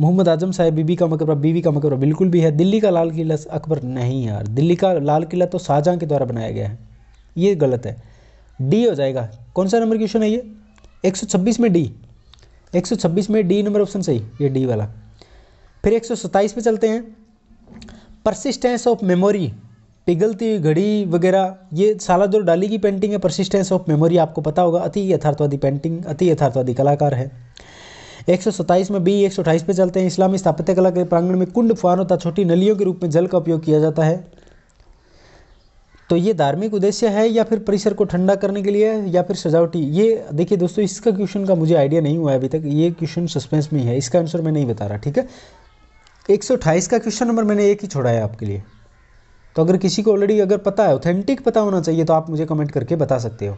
मोहम्मद आजम साहब बीबी का मकबरा बीवी का मकबरा बिल्कुल भी है दिल्ली का लाल किला अकबर नहीं यार दिल्ली का लाल किला तो शाहजहाँ के द्वारा बनाया गया है ये गलत है डी हो जाएगा कौन सा नंबर क्वेश्चन है ये 126 में डी 126 में डी नंबर ऑप्शन सही ये डी वाला फिर 127 पे चलते हैं परसिस्टेंस ऑफ मेमोरी पिघलती हुई घड़ी वगैरह ये सालादोर डाली की पेंटिंग है परसिस्टेंस ऑफ मेमोरी आपको पता होगा अति यथार्थवादी पेंटिंग अति यथार्थवादी कलाकार है एक में बी एक पे चलते हैं इस्लामी स्थापत्य कला के प्रांगण में कुंड फुहारों तथा छोटी नलियों के रूप में जल का उपयोग किया जाता है तो ये धार्मिक उद्देश्य है या फिर परिसर को ठंडा करने के लिए या फिर सजावटी ये देखिए दोस्तों इसका क्वेश्चन का मुझे आइडिया नहीं हुआ है अभी तक ये क्वेश्चन सस्पेंस में ही है इसका आंसर मैं नहीं बता रहा ठीक है एक का क्वेश्चन नंबर मैंने एक ही छोड़ा है आपके लिए तो अगर किसी को ऑलरेडी अगर पता है ऑथेंटिक पता होना चाहिए तो आप मुझे कमेंट करके बता सकते हो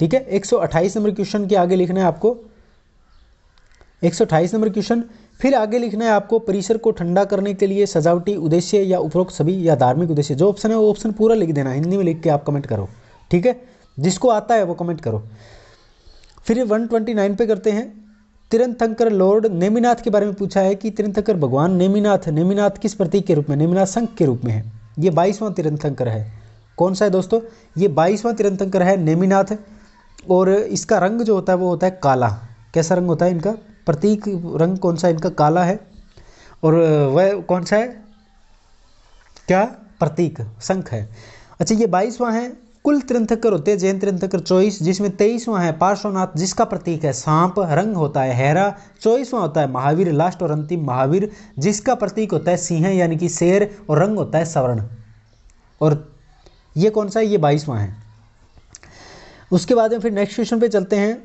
ठीक है 128 नंबर क्वेश्चन के आगे लिखना है आपको 128 नंबर क्वेश्चन फिर आगे लिखना है आपको परिसर को ठंडा करने के लिए सजावटी उद्देश्य या उपरोक्त सभी या धार्मिक उद्देश्य जो ऑप्शन है वो ऑप्शन पूरा लिख देना हिंदी में लिख के आप कमेंट करो ठीक है जिसको आता है वो कमेंट करो फिर 129 पे करते हैं तिरंथंकर लॉर्ड नेमिनाथ के बारे में पूछा है कि तिरंथंकर भगवान नेमिनाथ नेमिनाथ किस प्रतीक के रूप में नेमिनाथ संघ के रूप में है ये बाईसवां तीर्थंकर है कौन सा है दोस्तों ये बाईसवां तीर्थंकर है नेमिनाथ और इसका रंग जो होता है वो होता है काला कैसा रंग होता है इनका प्रतीक रंग कौन सा इनका काला है और वह कौन सा है क्या प्रतीक संख है अच्छा ये बाईसवां है कुल तिरंथकर होते हैं जैन तिरंथकर चौबीस जिसमें तेईसवां है पार्श्वनाथ जिसका प्रतीक है सांप रंग होता है हैरा चौबीसवां होता है महावीर लास्ट और अंतिम महावीर जिसका प्रतीक होता है सिंह यानी कि शेर और रंग होता है सवर्ण और ये कौन सा है ये बाईसवां है उसके बाद में फिर नेक्स्ट क्वेश्चन पे चलते हैं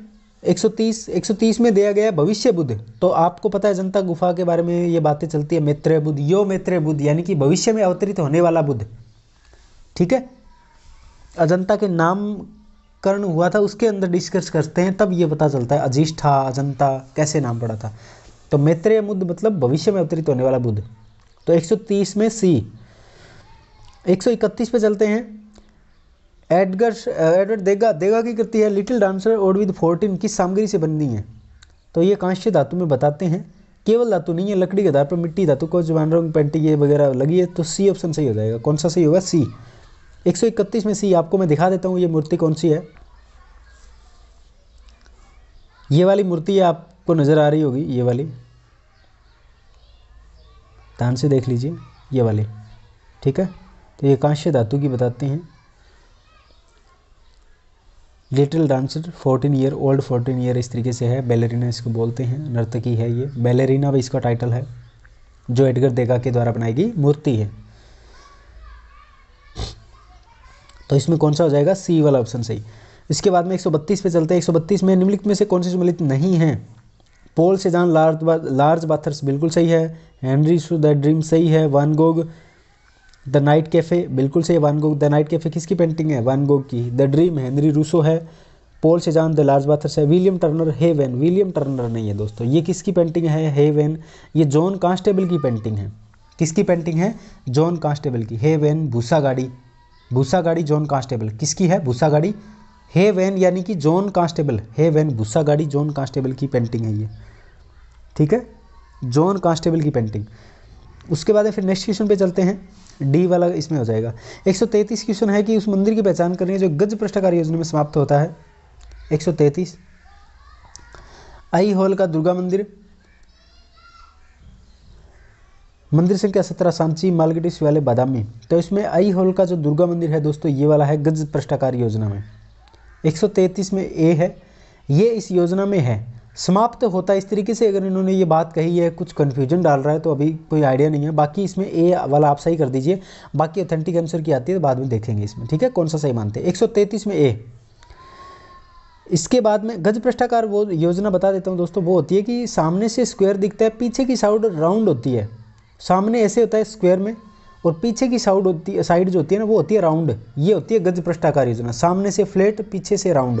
130 130 में दिया गया भविष्य बुद्ध तो आपको पता है जनता गुफा के बारे में ये बातें चलती है मैत्रेय बुद्ध यो मैत्रेय बुद्ध यानी कि भविष्य में अवतरित होने वाला बुद्ध ठीक है अजंता के नामकरण हुआ था उसके अंदर डिस्कस करते हैं तब ये पता चलता है अजिष्ठा अजंता कैसे नाम पड़ा था तो मैत्रेय बुद्ध मतलब भविष्य में अवतरित होने वाला बुद्ध तो 130 में सी 131 पे चलते हैं एडगर एडवर्ड देगा देगा की कृति है little dancer aged with fourteen किस सामग्री से बननी है तो ये कांस्य धातु में बताते हैं केवल धातु नहीं है लकड़ी के आधार पर मिट्टी धातु को जवान रंग पेंटिंग वगैरह लगी है तो सी ऑप्शन सही हो जाएगा कौन सा सही होगा सी 131 में सी आपको मैं दिखा देता हूँ ये मूर्ति कौन सी है ये वाली मूर्ति आपको नज़र आ रही होगी ये वाली ध्यान से देख लीजिए ये वाली ठीक है तो ये कांस्य धातु की बताते हैं little dancer 14 year old 14 year इस तरीके से है बैलेरिना इसको बोलते हैं नर्तकी है ये बैलेरिना भी इसका टाइटल है जो एडगर देगा के द्वारा बनाई गई मूर्ति है तो इसमें कौन सा हो जाएगा सी वाला ऑप्शन सही इसके बाद में 132 पे चलते हैं 132 में निम्नलिखित में से कौन सी सम्मिलित नहीं है पोल से जान लार्ज बा, लार्ज बाथर्स बिल्कुल सही है हैंनरी शू द ड्रीम सही है Van Gogh the night cafe बिल्कुल सही है गोग द नाइट कैफ़े किसकी पेंटिंग है वन गोग की द ड्रीम हैंनरी रूसो है Paul Cezanne the large bathers है William Turner hay wain William Turner नहीं है दोस्तों ये किसकी पेंटिंग है हे वैन ये जॉन कांस्टेबल की पेंटिंग है किसकी पेंटिंग है जॉन कांस्टेबल की हे वैन भूसा गाड़ी भूसा गाड़ी जॉन कांस्टेबल किसकी है भूसा गाड़ी हे वैन यानी कि जॉन कांस्टेबल हे वैन भूसा गाड़ी जोन कांस्टेबल की पेंटिंग है ये ठीक है जॉन कांस्टेबल की पेंटिंग उसके बाद फिर नेक्स्ट क्वेश्चन पे चलते हैं डी वाला इसमें हो जाएगा 133 क्वेश्चन है कि उस मंदिर की पहचान करनी है जो गज पृष्ठकार योजना में समाप्त होता है 133 आई हॉल का दुर्गा मंदिर मंदिर संख्या सत्रह सांची मालगटी शिवालय बादामी तो इसमें आई होल का जो दुर्गा मंदिर है दोस्तों ये वाला है गज भ्रष्टाचार योजना में 133 में ए है ये इस योजना में है समाप्त होता है इस तरीके से अगर इन्होंने ये बात कही है कुछ कन्फ्यूजन डाल रहा है तो अभी कोई आइडिया नहीं है बाकी इसमें ए वाला आप सही कर दीजिए बाकी ऑथेंटिक आंसर की आती है तो बाद में देखेंगे इसमें ठीक है कौन सा सही मानते हैं 133 में ए इसके बाद में गज भ्रष्टाचार वो योजना बता देता हूँ दोस्तों वो होती है कि सामने से स्क्वायर दिखता है पीछे की साउड राउंड होती है सामने ऐसे होता है स्क्वायर में और पीछे की साउड होती है साइड जो होती है ना वो होती है राउंड ये होती है गज योजना सामने से फ्लैट पीछे से राउंड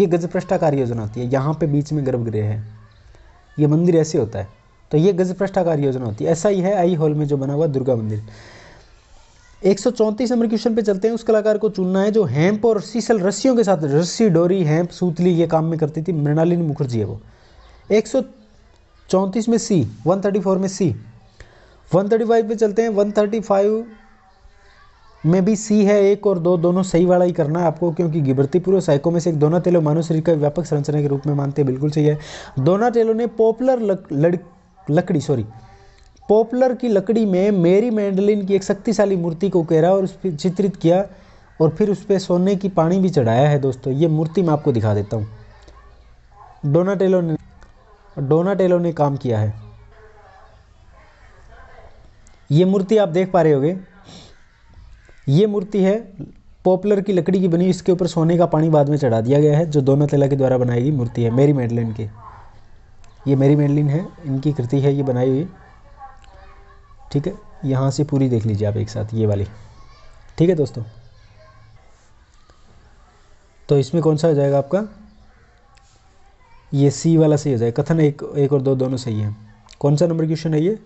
ये गज योजना होती है यहाँ पे बीच में गर्भगृह है ये मंदिर ऐसे होता है तो ये गज योजना होती है ऐसा ही है आई हॉल में जो बना हुआ दुर्गा मंदिर एक सौ चौंतीस नंबर क्वेश्चन पे चलते हैं उस कलाकार को चुनना है जो हैम्प और सीसल रस्सियों के साथ रस्सी डोरी हैम्प सूतली ये काम में करती थी मृणालिनी मुखर्जी है वो एक सौ चौंतीस में सी वन थर्टी फोर में सी 135 पे चलते हैं 135 में भी सी है एक और दो दोनों सही वाला ही करना है आपको क्योंकि गिबरती पूर्व साइको में से एक दोनों तेलो मानव शरीर का व्यापक संरचना के रूप में मानते हैं बिल्कुल सही है दोनों टेलो ने पॉपुलर लक, लड़ लकड़ी सॉरी पॉपुलर की लकड़ी में मेरी मैंडलिन की एक शक्तिशाली मूर्ति को घेरा और उस पर चित्रित किया और फिर उस पर सोने की पानी भी चढ़ाया है दोस्तों ये मूर्ति मैं आपको दिखा देता हूँ डोनाटेलो ने डोनाटेलो ने काम किया है ये मूर्ति आप देख पा रहे होगे ये मूर्ति है पॉपुलर की लकड़ी की बनी इसके ऊपर सोने का पानी बाद में चढ़ा दिया गया है जो दोनों तला के द्वारा बनाई गई मूर्ति है मेरी मेडलिन की ये मेरी मेडलिन है इनकी कृति है ये बनाई हुई ठीक है यहाँ से पूरी देख लीजिए आप एक साथ ये वाली ठीक है दोस्तों तो इसमें कौन सा हो जाएगा आपका ये सी वाला सही हो जाएगा कथन एक एक और दो दोनों सही है कौन सा नंबर क्वेश्चन है ये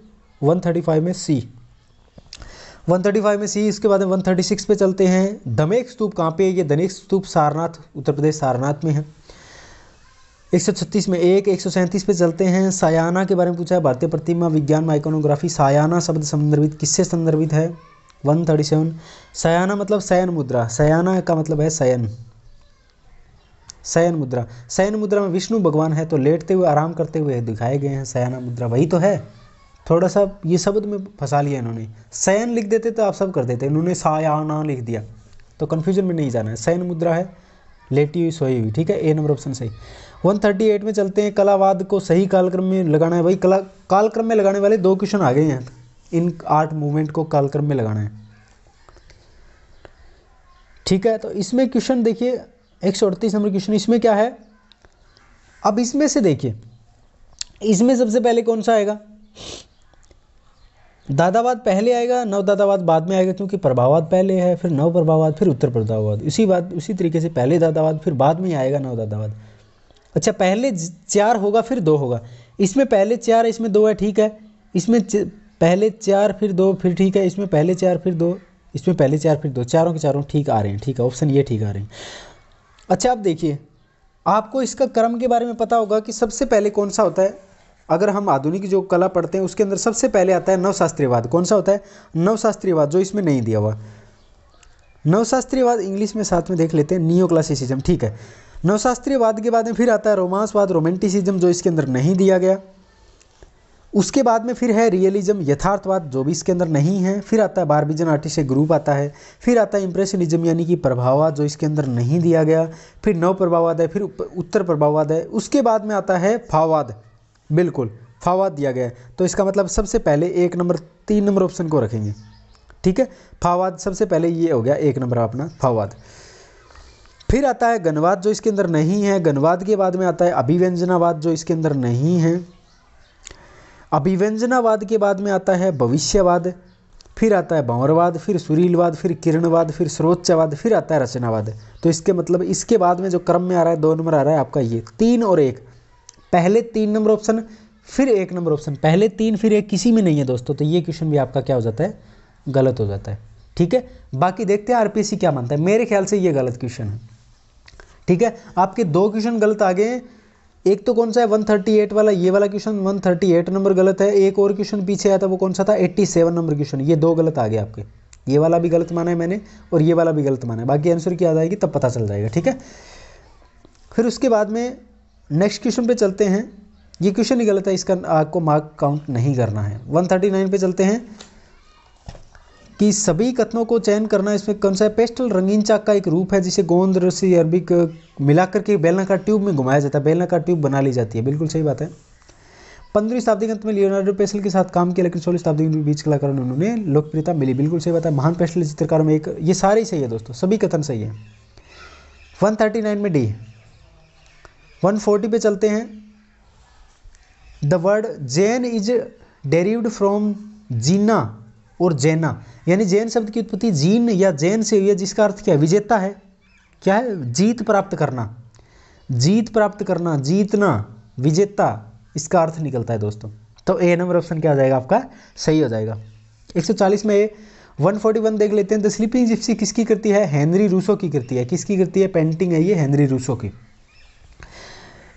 वन थर्टी फाइव में सी 135 में सी इसके बाद में 136 पे चलते हैं दमेक स्तूप कहाँ पे है ये धनेक स्तूप सारनाथ उत्तर प्रदेश सारनाथ में है 136 में एक एक पे चलते हैं सायाना के बारे में पूछा है भारतीय प्रतिमा विज्ञान माइकोनोग्राफी सायाना शब्द संदर्भित किससे संदर्भित है 137 सयाना मतलब शयन मुद्रा सयाना का मतलब है शयन शयन मुद्रा शयन मुद्रा में विष्णु भगवान है तो लेटते हुए आराम करते हुए दिखाए गए हैं सयाना मुद्रा वही तो है थोड़ा सा ये शब्द में फंसा लिया इन्होंने सयन लिख देते तो आप सब कर देते इन्होंने सायाना लिख दिया तो कन्फ्यूजन में नहीं जाना है सयन मुद्रा है लेटी हुई सोई हुई ठीक है ए नंबर ऑप्शन सही 138 में चलते हैं कलावाद को सही कालक्रम में लगाना है भाई कला कालक्रम में लगाने वाले दो क्वेश्चन आ गए हैं इन आर्ट मूवमेंट को कालक्रम में लगाना है ठीक है तो इसमें क्वेश्चन देखिए एक सौ अड़तीस नंबर क्वेश्चन इसमें क्या है अब इसमें से देखिए इसमें सबसे पहले कौन सा आएगा दादावाद पहले आएगा नव दादावाद बाद में आएगा क्योंकि प्रभावाद पहले है फिर नव प्रभावाद फिर उत्तर प्रभावाद इसी बात उसी तरीके से पहले दादावाद फिर बाद में आएगा नव दादावाद अच्छा पहले चार होगा फिर दो होगा इसमें पहले चार इसमें दो है ठीक है इसमें पहले चार फिर दो फिर ठीक है इसमें पहले चार फिर दो इसमें पहले चार फिर दो चारों के चारों ठीक आ रहे हैं ठीक है ऑप्शन ये ठीक आ रहे हैं अच्छा आप देखिए आपको इसका क्रम के बारे में पता होगा कि सबसे पहले कौन सा होता है अगर हम आधुनिक जो कला पढ़ते हैं उसके अंदर सबसे पहले आता है नवशास्त्रीयवाद कौन सा होता है नवशास्त्रीयवाद जो इसमें नहीं दिया हुआ नवशास्त्रीयवाद इंग्लिश में साथ में देख लेते हैं नियो क्लासिसिज्म ठीक है नवशास्त्रीयवाद के बाद में फिर आता है रोमांसवाद रोमेंटिसिज्म जो इसके अंदर नहीं दिया गया उसके बाद में फिर है रियलिज्म यथार्थवाद जो भी इसके अंदर नहीं है फिर आता है बारबिजन आर्टिस्ट ग्रुप आता है फिर आता है इंप्रेशनिज्म यानी कि प्रभाववाद जो इसके अंदर नहीं दिया गया फिर नव प्रभाववाद है फिर उत्तर प्रभाववाद है उसके बाद में आता है भाववाद बिल्कुल फावा दिया गया है तो इसका मतलब सबसे पहले एक नंबर तीन नंबर ऑप्शन को रखेंगे ठीक है फावाद सबसे पहले ये हो गया एक नंबर अपना फावाद फिर आता है गनवाद जो इसके अंदर नहीं है गनवाद के बाद में आता है अभिव्यंजनावाद जो इसके अंदर नहीं है अभिव्यंजनावाद के बाद में आता है भविष्यवाद फिर आता है भंवरवाद फिर सुरीलवाद फिर किरणवाद फिर सर्वोच्चवाद फिर आता है रचनावाद तो इसके मतलब इसके बाद में जो क्रम में आ रहा है दो नंबर आ रहा है आपका ये तीन और एक पहले तीन नंबर ऑप्शन फिर एक नंबर ऑप्शन पहले तीन फिर एक किसी में नहीं है दोस्तों तो ये क्वेश्चन भी आपका क्या हो जाता है गलत हो जाता है ठीक है बाकी देखते हैं आरपीएससी क्या मानता है मेरे ख्याल से ये गलत क्वेश्चन है ठीक है आपके दो क्वेश्चन गलत आ गए हैं एक तो कौन सा है 138 वाला ये वाला क्वेश्चन 138 नंबर गलत है एक और क्वेश्चन पीछे आया था वो कौन सा था 87 नंबर क्वेश्चन ये दो गलत आ गए आपके ये वाला भी गलत माना है मैंने और ये वाला भी गलत माना है बाकी आंसर क्या आ जाएगी तब पता चल जाएगा ठीक है फिर उसके बाद में नेक्स्ट क्वेश्चन पे चलते हैं ये क्वेश्चन ही गलत है इसका आपको मार्क काउंट नहीं करना है 139 पे चलते हैं कि सभी कथनों को चयन करना इसमें कौन सा है पेस्टल रंगीन चाक का एक रूप है जिसे गोंद रस्सी अरबिक मिलाकर के बेलनाकार ट्यूब में घुमाया जाता है बेलनाकार ट्यूब बना ली जाती है बिल्कुल सही बात है पंद्रह शताब्दी के अंत में लियोनार्डो पेस्टल के साथ काम किया लेकिन सोलह शताब्दी के बीच कलाकार ने लोकप्रियता मिली बिल्कुल सही बात है महान पेस्टल चित्रकारों में एक ये सारे सही है दोस्तों सभी कथन सही है 139 में डी 140 पे चलते हैं the word Jain is derived from Jina और जैना यानी जैन शब्द की उत्पत्ति जीन या जैन से हुई है जिसका अर्थ क्या है विजेता है क्या है जीत प्राप्त करना जीत प्राप्त करना जीतना विजेता इसका अर्थ निकलता है दोस्तों तो ए नंबर ऑप्शन क्या हो जाएगा आपका सही हो जाएगा 140 में ए 141 देख लेते हैं द स्लीपिंग जिप्सी किसकी करती है हेनरी रूसो की करती है किसकी करती है पेंटिंग है ये हेनरी रूसो की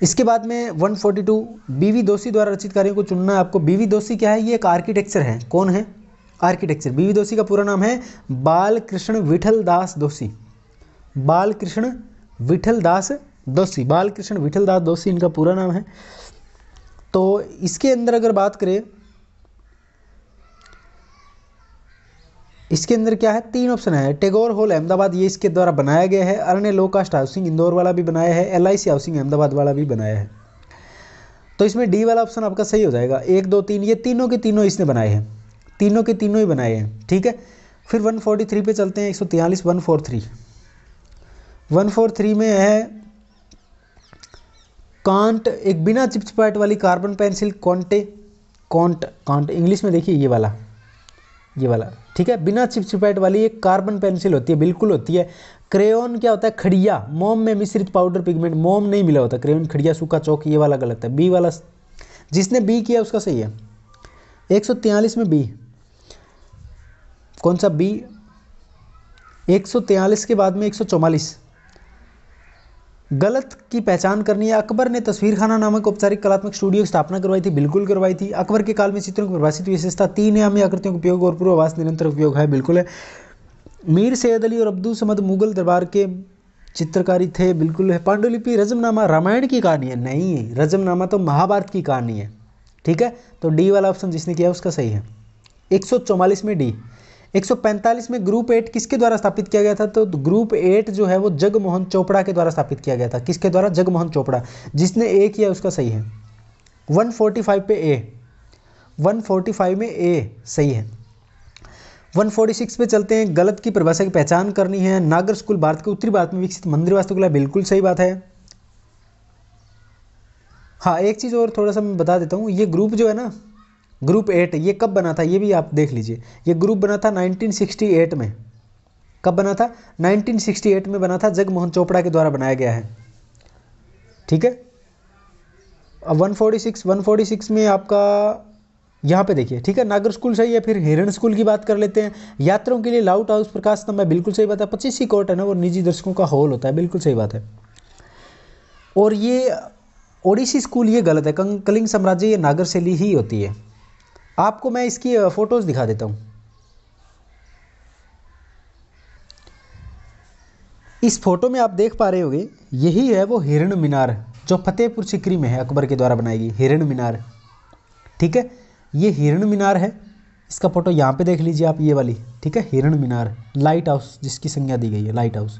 इसके बाद में 142 बीवी दोषी द्वारा रचित कार्यों को चुनना है आपको बीवी दोषी क्या है ये एक आर्किटेक्चर है कौन है आर्किटेक्चर बीवी दोषी का पूरा नाम है बाल कृष्ण विठल दास दोषी बाल कृष्ण विठल दास दोषी बाल कृष्ण विठल दास दोषी इनका पूरा नाम है तो इसके अंदर अगर बात करें इसके अंदर क्या है तीन ऑप्शन है टेगोर हॉल अहमदाबाद ये इसके द्वारा बनाया गया है Aranya low cost housing Indore वाला भी बनाया है एल हाउसिंग अहमदाबाद वाला भी बनाया है तो इसमें डी वाला ऑप्शन आपका सही हो जाएगा एक दो तीन ये तीनों के तीनों इसने बनाए हैं तीनों के तीनों ही बनाए हैं ठीक है फिर 143 पे चलते हैं एक सौ तिहालीस one four three one four three में है कांट एक बिना चिपचिपाट वाली carbon pencil conte conte conte English में देखिए ये वाला ये वाला ठीक है बिना चिपचिपाहट वाली एक कार्बन पेंसिल होती है बिल्कुल होती है क्रेन क्या होता है खड़िया मोम में मिश्रित पाउडर पिगमेंट मोम नहीं मिला होता क्रेन खड़िया सूखा चौक ये वाला गलत है बी वाला जिसने बी किया उसका सही है एक में बी कौन सा बी एक के बाद में एक गलत की पहचान करनी है अकबर ने तस्वीर खाना नामक औपचारिक कलात्मक स्टूडियो की स्थापना करवाई थी बिल्कुल करवाई थी अकबर के काल में चित्रों की प्रभाषित विशेषता तीन है हमें आकृतियों का उपयोग और पूर्वास निरंतर उपयोग है बिल्कुल है मीर सैद अली और अब्दुल समद मुगल दरबार के चित्रकारी थे बिल्कुल है पांडुलिपि रजमनामा रामायण की कहानी है नहीं रजमनामा तो महाभारत की कहानी है ठीक है तो डी वाला ऑप्शन जिसने किया उसका सही है एक में डी 145 में ग्रुप एट किसके द्वारा स्थापित किया गया था तो ग्रुप एट जो है वो जगमोहन चोपड़ा के द्वारा स्थापित किया गया था किसके द्वारा जगमोहन चोपड़ा जिसने ए किया उसका सही है 145 पे ए 145 में ए सही है 146 पे चलते हैं गलत की परिभाषा की पहचान करनी है नागर स्कूल भारत के उत्तरी भारत में विकसित मंदिर वास्तुकला बिल्कुल सही बात है हाँ एक चीज़ और थोड़ा सा मैं बता देता हूँ ये ग्रुप जो है ना ग्रुप एट ये कब बना था ये भी आप देख लीजिए ये ग्रुप बना था 1968 में कब बना था 1968 में बना था जगमोहन चोपड़ा के द्वारा बनाया गया है ठीक है अब 146 146 में आपका यहाँ पे देखिए ठीक है नागर स्कूल सही है फिर हिरण स्कूल की बात कर लेते हैं यात्रों के लिए लाउट हाउस प्रकाश स्तंभ है बिल्कुल सही बात है पच्चीस ही कोर्ट है ना वो निजी दर्शकों का हॉल होता है बिल्कुल सही बात है और ये ओडिसी स्कूल ये गलत है कलिंग साम्राज्य ये नागर शैली ही होती है आपको मैं इसकी फ़ोटोज़ दिखा देता हूं इस फ़ोटो में आप देख पा रहे होंगे यही है वो हिरण मीनार जो फतेहपुर सिकरी में है अकबर के द्वारा बनाई गई हिरण मीनार ठीक है ये हिरण मीनार है इसका फ़ोटो यहाँ पे देख लीजिए आप ये वाली ठीक है हिरण मीनार लाइट हाउस जिसकी संज्ञा दी गई है लाइट हाउस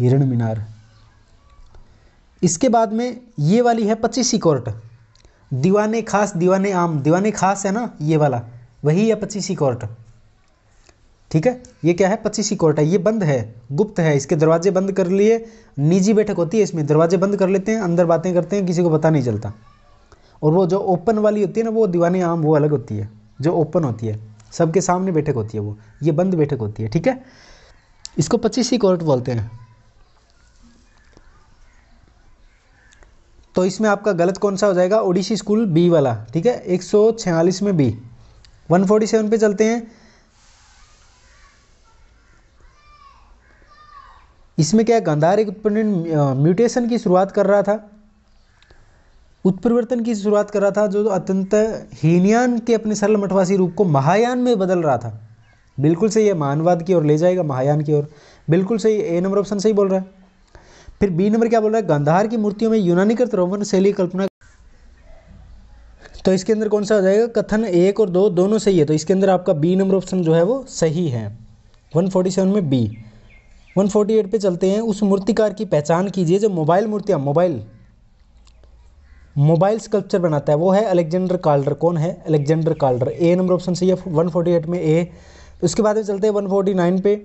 हिरण मीनार इसके बाद में ये वाली है पच्चीसी कोर्ट दीवाने खास दीवाने आम दीवाने खास है ना ये वाला वही है पच्चीसी कोर्ट ठीक है ये क्या है पच्चीसी कोर्ट है ये बंद है गुप्त है इसके दरवाजे बंद कर लिए निजी बैठक होती है इसमें दरवाजे बंद कर लेते हैं अंदर बातें करते हैं किसी को पता नहीं चलता और वो जो ओपन वाली होती है ना वो दीवाने आम वो अलग होती है जो ओपन होती है सबके सामने बैठक होती है वो ये बंद बैठक होती है ठीक है इसको पच्चीसी कोर्ट बोलते हैं तो इसमें आपका गलत कौन सा हो जाएगा ओडिशी स्कूल बी वाला ठीक है एक में बी 147 पे चलते हैं इसमें क्या गंधार एक उत्पन्न म्यूटेशन की शुरुआत कर रहा था उत्परिवर्तन की शुरुआत कर रहा था जो अत्यंत हीनयान के अपने सरल मठवासी रूप को महायान में बदल रहा था बिल्कुल सही है मानवाद की ओर ले जाएगा महायान की ओर बिल्कुल सही ए नंबर ऑप्शन सही बोल रहा है फिर बी नंबर क्या बोल रहा है गंधार की मूर्तियों में यूनानीकृत रोमन शैली कल्पना तो इसके अंदर कौन सा हो जाएगा कथन एक और दो दोनों सही है तो इसके अंदर आपका बी नंबर ऑप्शन जो है वो सही है 147 में बी 148 पे चलते हैं उस मूर्तिकार की पहचान कीजिए जो मोबाइल मूर्तियाँ मोबाइल मोबाइल स्कल्पचर बनाता है वो है अलेक्जेंडर काल्डर कौन है Alexander Calder A number option सही है 148 में ए उसके बाद में चलते हैं 149 पे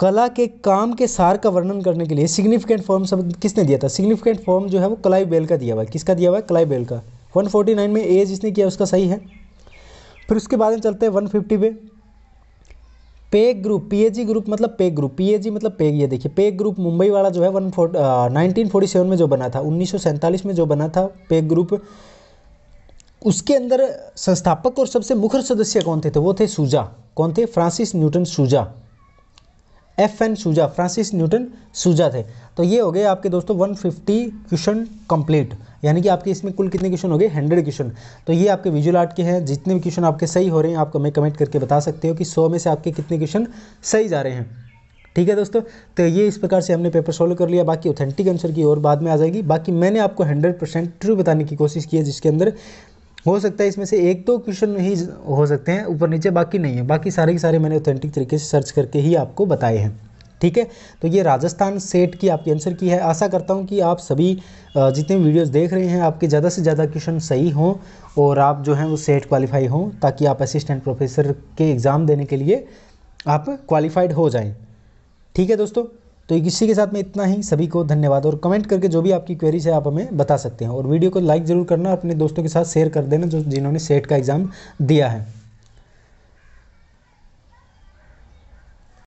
कला के काम के सार का वर्णन करने के लिए सिग्निफिकेंट फॉर्म शब्द किसने दिया था सिग्निफिकेंट फॉर्म जो है वो कलाई बेल का दिया हुआ है किसका दिया हुआ है कलाई बेल का 149 में ए जिसने किया उसका सही है फिर उसके बाद में चलते हैं 150 पे पे ग्रुप पी ग्रुप मतलब पे ग्रुप पी मतलब पे ये देखिए पे ग्रुप मुंबई वाला जो है वन नाइनटीन फोर्टी सेवन में जो बना था उन्नीस में जो बना था पे ग्रुप उसके अंदर संस्थापक और सबसे मुखर सदस्य कौन थे थे तो वो थे सूजा कौन थे फ्रांसिस न्यूटन सूजा एफ एन सूजा फ्रांसिस न्यूटन सूजा थे तो ये हो गए आपके दोस्तों 150 क्वेश्चन कंप्लीट यानी कि आपके इसमें कुल कितने क्वेश्चन हो गए 100 क्वेश्चन तो ये आपके विजुअल आर्ट के हैं जितने भी क्वेश्चन आपके सही हो रहे हैं आप हमें कमेंट करके बता सकते हो कि 100 में से आपके कितने क्वेश्चन सही जा रहे हैं ठीक है दोस्तों तो ये इस प्रकार से हमने पेपर सॉल्व कर लिया बाकी ऑथेंटिक आंसर की और बाद में आ जाएगी बाकी मैंने आपको 100 परसेंट ट्रू बताने की कोशिश की है जिसके अंदर हो सकता है इसमें से एक तो क्वेश्चन ही हो सकते हैं ऊपर नीचे बाकी नहीं है बाकी सारे के सारे मैंने ऑथेंटिक तरीके से सर्च करके ही आपको बताए हैं ठीक है तो ये राजस्थान सेट की आपकी आंसर की है आशा करता हूँ कि आप सभी जितने वीडियोस देख रहे हैं आपके ज़्यादा से ज़्यादा क्वेश्चन सही हों और आप जो हैं वो सेट क्वालिफाई हों ताकि आप असिस्टेंट प्रोफेसर के एग्ज़ाम देने के लिए आप क्वालिफाइड हो जाएं ठीक है दोस्तों तो इसी के साथ में इतना ही सभी को धन्यवाद और कमेंट करके जो भी आपकी क्वेरीज है आप हमें बता सकते हैं और वीडियो को लाइक ज़रूर करना अपने दोस्तों के साथ शेयर कर देना जो जिन्होंने सेट का एग्ज़ाम दिया है